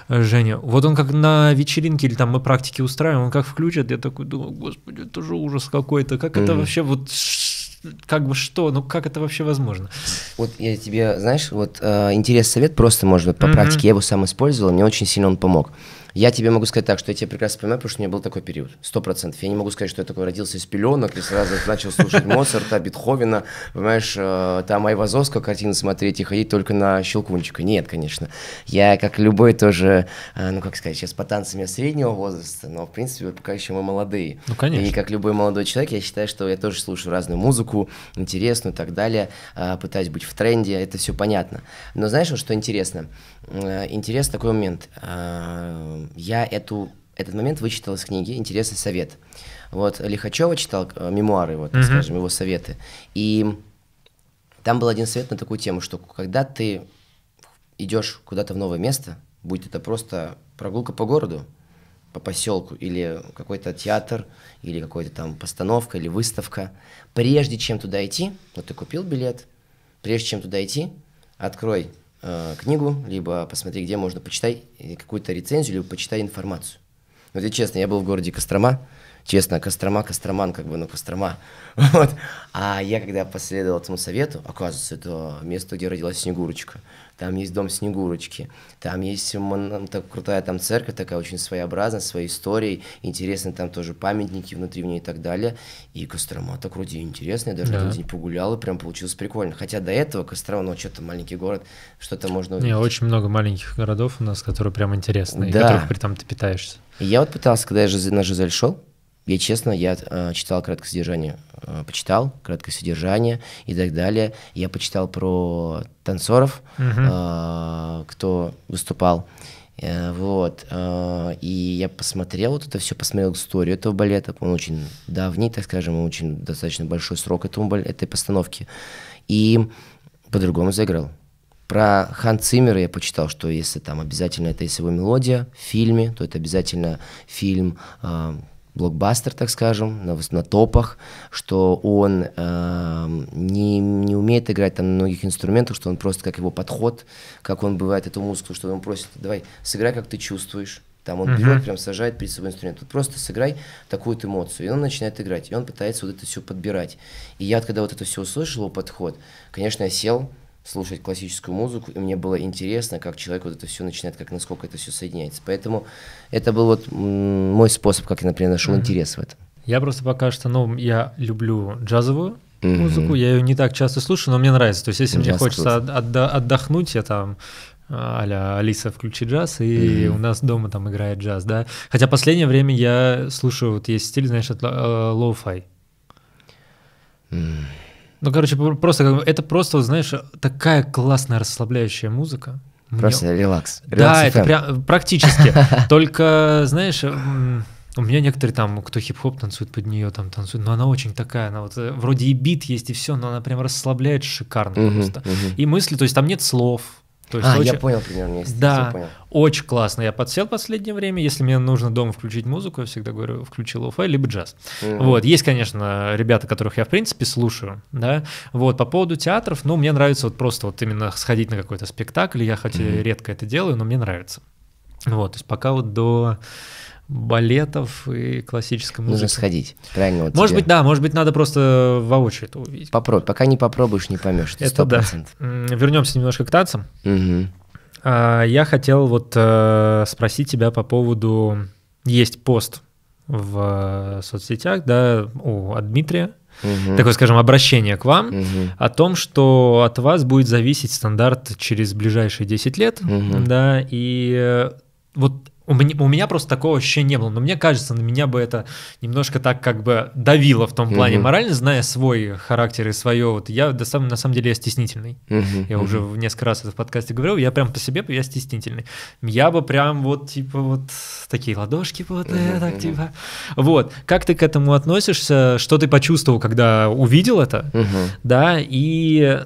Speaker 4: э, Женя. Вот он как на вечеринке или там мы практики устраиваем, он как включит, я такой думаю, господи, это же ужас какой-то. Как mm-hmm. это вообще вот как бы что, ну как это вообще возможно?
Speaker 2: Вот я тебе, знаешь, вот э, интерес совет просто, может быть, по mm-hmm. практике я его сам использовал, мне очень сильно он помог. Я тебе могу сказать так, что я тебя прекрасно понимаю, потому что у меня был такой период, сто процентов. Я не могу сказать, что я такой родился из пеленок и сразу начал слушать Моцарта, Бетховена, понимаешь, э, там Айвазовского картины смотреть и ходить только на Щелкунчика. Нет, конечно. Я, как любой тоже, э, ну, как сказать, сейчас по танцам я среднего возраста, но, в принципе, пока еще мы молодые. Ну, конечно. И как любой молодой человек, я считаю, что я тоже слушаю разную музыку, интересную и так далее, э, пытаюсь быть в тренде, это все понятно. Но знаешь, вот что интересно? Э, интересный такой момент. Э, я эту, этот момент вычитал из книги «Интересный совет». Вот Лихачева читал э, мемуары, вот, mm-hmm. скажем, его советы. И там был один совет на такую тему, что когда ты идешь куда-то в новое место, будь это просто прогулка по городу, по поселку, или какой-то театр, или какая то там постановка, или выставка, прежде чем туда идти, вот ты купил билет, прежде чем туда идти, открой Э, книгу, либо посмотри, где можно почитай э, какую-то рецензию, либо почитай информацию. Но ну, вот, честно, я был в городе Кострома, честно, Кострома, Костроман, как бы, ну, Кострома. Вот. А я, когда последовал этому совету, оказывается, это место, где родилась Снегурочка – там есть дом Снегурочки, там есть мон... Ну, так, крутая там церковь, такая очень своеобразная, своей историей, интересны там тоже памятники внутри в ней и так далее. И Кострома так вроде интересная, даже да. один день погулял, и прям получилось прикольно. Хотя до этого Кострома, ну что-то маленький город, что-то можно увидеть. Не, очень
Speaker 4: много маленьких городов у нас, которые прям интересные, да. которых при там ты питаешься.
Speaker 2: я вот пытался, когда я на Жизель шел, я, честно, я э, читал краткое содержание, э, а, почитал краткое содержание и так далее. Я почитал про танцоров, угу. э, кто выступал. Э, вот. Э, и я посмотрел вот это все, посмотрел историю этого балета. Он очень давний, так скажем, очень достаточно большой срок этому, этой постановки. И по-другому заиграл. Про Хан Циммера я почитал, что если там обязательно это если его мелодия в фильме, то это обязательно фильм, э, блокбастер, так скажем, на, на топах, что он э, не, не умеет играть там на многих инструментах, что он просто как его подход, как он бывает эту музыку, что он просит, давай, сыграй, как ты чувствуешь. Там он uh-huh. берет, прям сажает перед собой инструмент. Вот просто сыграй такую-то эмоцию. И он начинает играть. И он пытается вот это все подбирать. И я, когда вот это все услышал, его подход, конечно, я сел, слушать классическую музыку, и мне было интересно, как человек вот это все начинает, как насколько это все соединяется. Поэтому это был вот мой способ, как я, например, нашел mm-hmm. интерес в этом.
Speaker 4: Я просто пока что, ну, я люблю джазовую mm-hmm. музыку, я ее не так часто слушаю, но мне нравится. То есть, если Джаз мне хочется отда- отдохнуть, я там а, аля, Алиса, включи джаз, и mm-hmm. у нас дома там играет джаз, да. Хотя последнее время я слушаю, вот есть стиль, знаешь, от лоу-фай.
Speaker 1: Э, mm. Ну, короче,
Speaker 4: просто это просто, знаешь, такая классная расслабляющая музыка. Просто Мне...
Speaker 3: релакс. релакс. Да, FM. это эм. прям э, практически.
Speaker 4: Только, знаешь, э, у меня некоторые там, кто хип-хоп танцует под нее, там танцует, но она очень такая, она вот э, вроде и бит есть и все, но она прям расслабляет шикарно просто. И мысли, то есть там нет слов, то есть а, очень... я понял примерно. Если да, понял. очень классно. Я подсел в последнее время. Если мне нужно дома включить музыку, я всегда говорю, включи лоу-фай, либо джаз. Mm-hmm. Вот, есть, конечно, ребята, которых я, в принципе, слушаю, да. Вот, по поводу театров, ну, мне нравится вот просто вот именно сходить на какой-то спектакль. Я хоть mm-hmm. редко это делаю, но мне нравится. Вот, то есть пока вот до балетов и классической музыки. Нужно сходить, правильно. Вот может тебе. быть, да, может быть, надо просто воочию это увидеть.
Speaker 2: Попробуй, пока не попробуешь, не поймешь. Это 100%.
Speaker 4: да. Вернемся немножко к танцам. Угу. Я хотел вот э, спросить тебя по поводу... Есть пост в э, соцсетях, да, у Дмитрия, угу. такое, скажем, обращение к вам угу. о том, что от вас будет зависеть стандарт через ближайшие 10 лет, угу. да, и э, вот у меня, у меня просто такого ощущения не было, но мне кажется, на меня бы это немножко так как бы давило в том uh-huh. плане морально, зная свой характер и свое. Вот я на самом, на самом деле я стеснительный. Uh-huh. Я uh-huh. уже несколько раз это в подкасте говорил, я прям по себе я стеснительный. Я бы прям вот типа вот такие ладошки вот это huh так типа. Вот как ты к этому относишься? Что ты почувствовал, когда увидел это? Uh-huh. Да и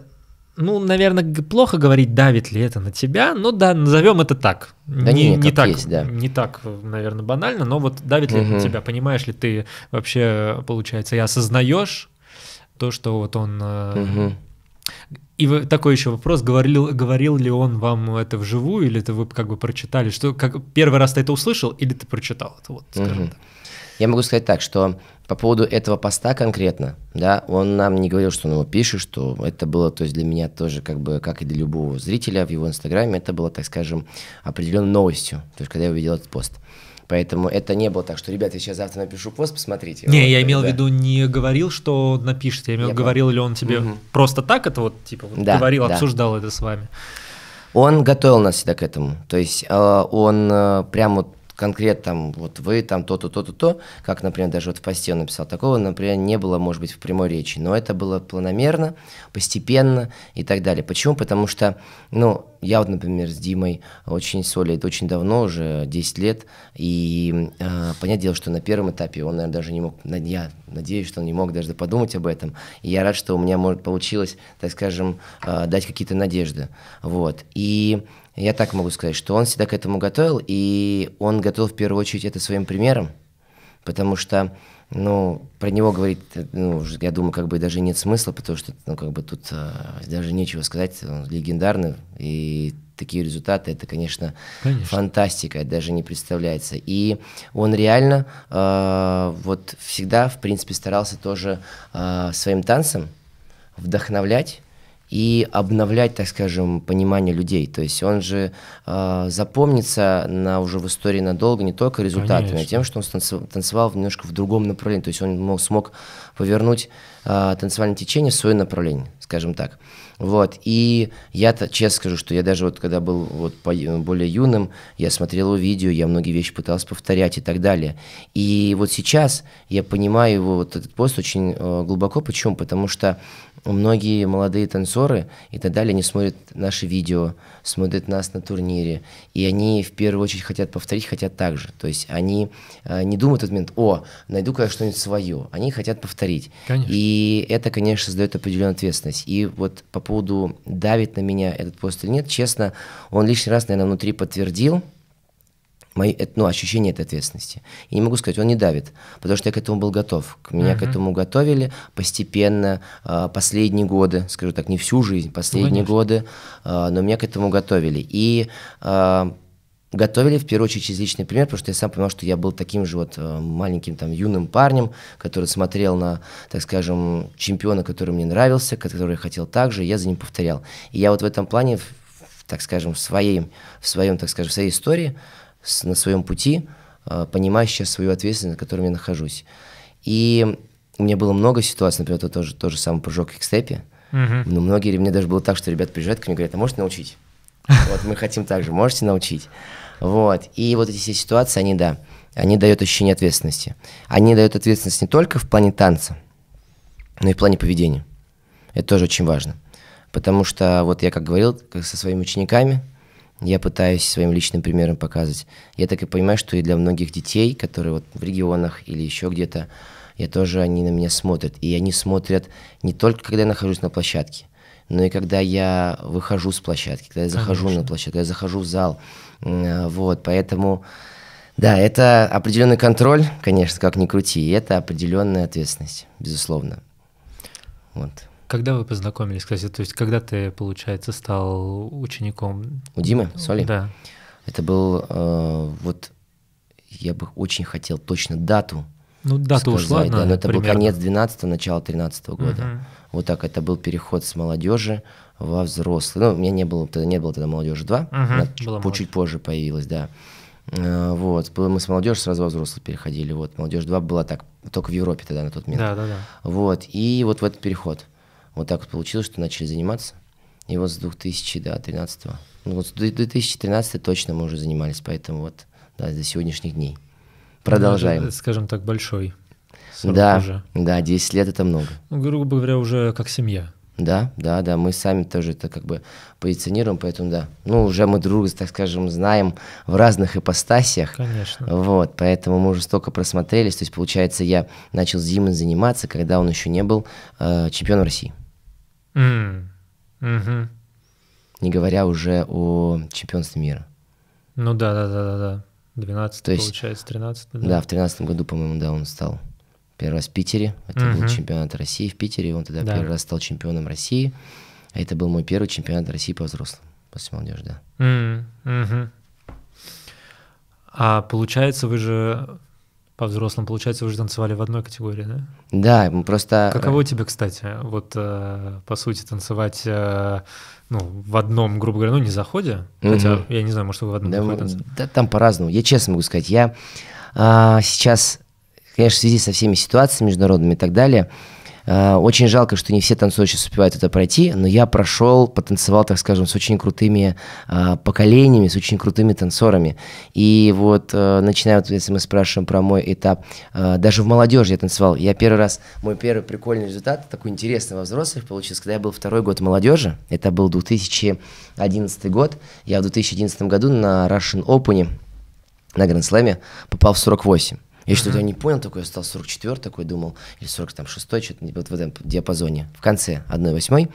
Speaker 4: ну, наверное, плохо говорить, давит ли это на тебя, но да, назовем это так. Да не, не, не так, есть, да. не так, наверное, банально, но вот давит ли угу. это на тебя, понимаешь ли ты вообще, получается, и осознаешь то, что вот он. Угу. И такой еще вопрос, говорил, говорил ли он вам это вживую, или это вы как бы прочитали, что как первый раз ты это услышал, или ты прочитал это, вот, скажем угу.
Speaker 2: так. Я могу сказать так, что по поводу этого поста конкретно, да, он нам не говорил, что он его пишет, что это было, то есть для меня тоже, как бы, как и для любого зрителя в его инстаграме, это было, так скажем, определенной новостью, то есть когда я увидел этот пост. Поэтому это не было так, что, ребята, я сейчас завтра напишу пост, посмотрите. Не, вот, я имел да. в виду,
Speaker 4: не говорил, что напишите, я имел, я говорил ли он тебе угу. просто так это вот, типа, вот да, говорил, да. обсуждал это с вами.
Speaker 2: Он готовил нас всегда к этому, то есть э, он э, прям вот конкретно там, вот вы там то-то, то-то, то, как, например, даже вот в посте он написал, такого, например, не было, может быть, в прямой речи, но это было планомерно, постепенно и так далее. Почему? Потому что, ну, я вот, например, с Димой очень солид, очень давно, уже 10 лет, и э, понятное дело, что на первом этапе он, наверное, даже не мог, я надеюсь, что он не мог даже подумать об этом, и я рад, что у меня может, получилось, так скажем, э, дать какие-то надежды, вот, и я так могу сказать, что он всегда к этому готовил, и он готовил в первую очередь это своим примером, потому что, ну, про него говорить, ну, я думаю, как бы даже нет смысла, потому что, ну, как бы тут а, даже нечего сказать, он легендарный, и такие результаты, это, конечно, конечно. фантастика, это даже не представляется. И он реально э, вот всегда, в принципе, старался тоже э, своим танцем вдохновлять и обновлять, так скажем, понимание людей. То есть он же э, запомнится на, уже в истории надолго не только результатами, Конечно. а тем, что он танцевал, танцевал немножко в другом направлении. То есть он мог, смог повернуть э, танцевальное течение в свое направление, скажем так. Вот. И я честно скажу, что я даже вот когда был вот по, более юным, я смотрел его видео, я многие вещи пытался повторять и так далее. И вот сейчас я понимаю его вот этот пост очень э, глубоко. Почему? Потому что многие молодые танцоры и так далее, они смотрят наши видео, смотрят нас на турнире, и они в первую очередь хотят повторить, хотят так же. То есть они э, не думают в этот момент, о, найду-ка я что-нибудь свое. Они хотят повторить. Конечно. И это, конечно, создает определенную ответственность. И вот по поводу давит на меня этот пост или нет, честно, он лишний раз, наверное, внутри подтвердил, мои, э, ну, ощущение этой ответственности. И не могу сказать, он не давит, потому что я к этому был готов. Меня uh-huh. к этому готовили постепенно, а, последние годы, скажу так, не всю жизнь, последние конечно. годы, а, но меня к этому готовили. И а, готовили, в первую очередь, через личный пример, потому что я сам понимал, что я был таким же вот э, маленьким там юным парнем, который смотрел на, так скажем, чемпиона, который мне нравился, который я хотел так же, я за ним повторял. И я вот в этом плане, так скажем, в, своей, в своем, так скажем, в своей истории с, на своем пути, а, понимая сейчас свою ответственность, в которой я нахожусь. И у меня было много ситуаций, например, тот, тоже, тот же самый прыжок в экстепе. Угу. Но многие, мне даже было так, что ребята приезжают ко мне и говорят, а можете научить? Вот мы хотим так же, можете научить? Вот. И вот эти все ситуации, они, да, они дают ощущение ответственности. Они дают ответственность не только в плане танца, но и в плане поведения. Это тоже очень важно. Потому что, вот я как говорил, как со своими учениками, я пытаюсь своим личным примером показывать. Я так и понимаю, что и для многих детей, которые вот в регионах или еще где-то, я тоже, они на меня смотрят. И они смотрят не только, когда я нахожусь на площадке, но и когда я выхожу с площадки, когда я захожу Конечно. на площадку, когда я захожу в зал. Э, вот, поэтому... Да, это определенный контроль, конечно, как ни крути, и это определенная ответственность, безусловно. Вот.
Speaker 4: Когда вы познакомились, кстати, то есть когда ты, получается, стал учеником? У Димы ну, Соли? Да.
Speaker 2: Это был э, вот я бы очень хотел точно дату. Ну, дата сказать, ушла, да, но это примерно. был конец 12 начало 13 -го года. Угу. Вот так это был переход с молодежи во взрослый. Ну, у меня не было тогда не было тогда молодежи 2, угу, она было чуть, позже появилась, да. Э, вот, мы с молодежью сразу во взрослых переходили. Вот, молодежь 2 была так, только в Европе тогда на тот момент. Да, да, да. Вот, и вот в этот переход. Вот так вот получилось, что начали заниматься. И вот с 2013, да, ну вот с 2013 точно мы уже занимались, поэтому вот да, до сегодняшних дней. Продолжаем.
Speaker 4: Даже, ну, скажем так, большой.
Speaker 2: Да, уже. да, 10 лет это много.
Speaker 4: Ну, грубо говоря, уже как семья.
Speaker 2: Да, да, да, мы сами тоже это как бы позиционируем, поэтому да. Ну, уже мы друга, так скажем, знаем в разных ипостасях. Конечно. Вот, поэтому мы уже столько просмотрелись. То есть, получается, я начал с Димой заниматься, когда он еще не был э, чемпионом России.
Speaker 3: Mm. Mm-hmm.
Speaker 2: Не говоря уже о чемпионстве мира.
Speaker 4: Ну да, да, да, да, да. 12, есть, получается, 13. Да, да в
Speaker 2: 13 году, по-моему, да, он стал первый раз в Питере. Это угу. Uh был чемпионат России в Питере. Он тогда да. первый раз стал чемпионом России. А это был мой первый чемпионат России по взрослым, после молодежи, да.
Speaker 3: Mm-hmm.
Speaker 4: А получается, вы же по-взрослому, получается, вы же танцевали в одной категории, да?
Speaker 2: Да, мы просто... Каково
Speaker 4: тебе, кстати, вот, э, по сути, танцевать, э, ну, в одном, грубо говоря, ну, не заходе, угу. хотя, я не знаю, может, вы в одном да, мы,
Speaker 2: Да, там по-разному. Я честно могу сказать, я э, сейчас, конечно, в связи со всеми ситуациями международными и так далее, Э, очень жалко, что не все танцоры сейчас успевают это пройти, но я прошел, потанцевал, так скажем, с очень крутыми э, поколениями, с очень крутыми танцорами. И вот, э, начиная, вот, если мы спрашиваем про мой этап, даже в молодежи я танцевал. Я первый раз, мой первый прикольный результат, такой интересный во взрослых получился, когда я был второй год молодежи, это был 2011 год, я в 2011 году на Russian Open на Гранд Слэме попал в 48. Я uh-huh. что-то не понял, такой я стал 44 такой думал, или 46 что-то вот в этом диапазоне. В конце 1-8.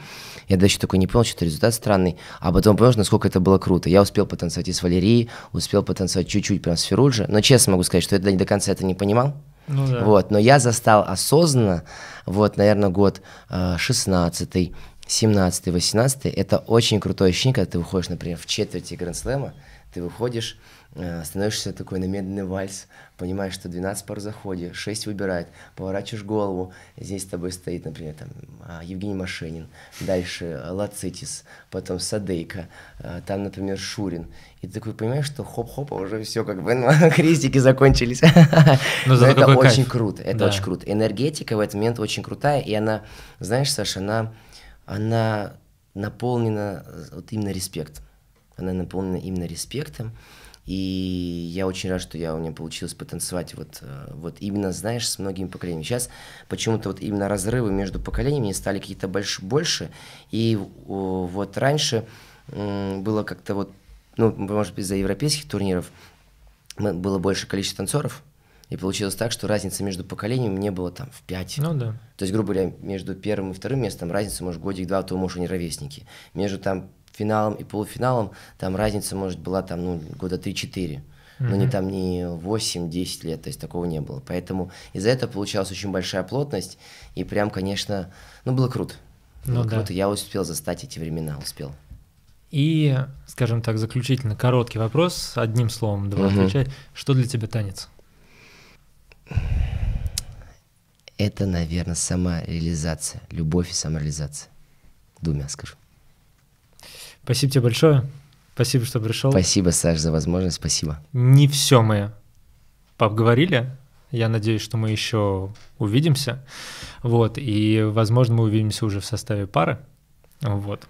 Speaker 2: Я даже такой не понял, что-то результат странный. А потом понял, насколько это было круто. Я успел потанцевать и с Валерией, успел потанцевать чуть-чуть прям с Феруджи. Но честно могу сказать, что я до конца это не понимал. Ну, да. Вот, но я застал осознанно, вот, наверное, год 16 й 17 й 18 й это очень крутое ощущение, когда ты выходишь, например, в четверти Гранд Слэма, ты выходишь, э, становишься такой на медленный вальс, понимаешь, что 12 пар в заходе, 6 выбирает, поворачиваешь голову, здесь с тобой стоит, например, там, а, Евгений Машенин, дальше э, Лацитис, потом Садейка, э, там, например, Шурин. И ты такой понимаешь, что хоп-хоп, а уже все, как бы, ну, крестики закончились. Ну, Но, Но это очень кайф. круто, это да. очень круто. Энергетика в этот момент очень крутая, и она, знаешь, Саша, она, она наполнена вот именно респектом она наполнена именно респектом. И я очень рад, что я у меня получилось потанцевать вот, э, вот именно, знаешь, с многими поколениями. Сейчас почему-то вот именно разрывы между поколениями стали какие-то больше, больше. И вот раньше было как-то вот, ну, может быть, из-за европейских турниров было больше количество танцоров, и получилось так, что разница между поколениями не было там в 5. Ну да. То есть, грубо говоря, между первым и вторым местом разница, может, годик-два, а то, может, они ровесники. Между там финалом и полуфиналом, там разница, может, была там, ну, года 3-4 но не там не 8-10 лет, то есть такого не было. Поэтому из-за этого получалась очень большая плотность, и прям, конечно, ну, было круто. Ну было ну, круто, да. я успел застать эти времена, успел.
Speaker 4: И, скажем так, заключительно короткий вопрос, одним словом, два угу. отвечать. Что для тебя танец?
Speaker 2: Это, наверное, самореализация, любовь и самореализация. Двумя скажу.
Speaker 4: Спасибо тебе большое. Спасибо, что пришел.
Speaker 2: Спасибо, Саш, за возможность. Спасибо.
Speaker 4: Не все мы обговорили. Я надеюсь, что мы еще увидимся. Вот. И, возможно, мы увидимся уже в составе пары.
Speaker 2: Вот.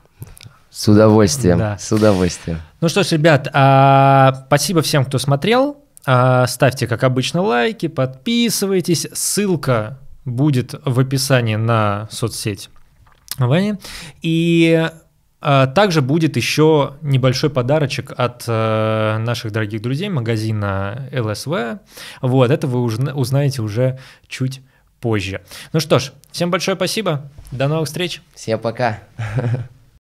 Speaker 2: С удовольствием. Да. С удовольствием.
Speaker 4: Ну что ж, ребят, а, спасибо всем, кто смотрел. А, ставьте, как обычно, лайки, подписывайтесь. Ссылка будет в описании на соцсеть Вани. И а, также будет еще небольшой подарочек от э, наших дорогих друзей магазина ЛСВ. Вот, это вы узнаете уже
Speaker 2: чуть позже. Ну что ж, всем большое спасибо. До новых встреч. Всем пока.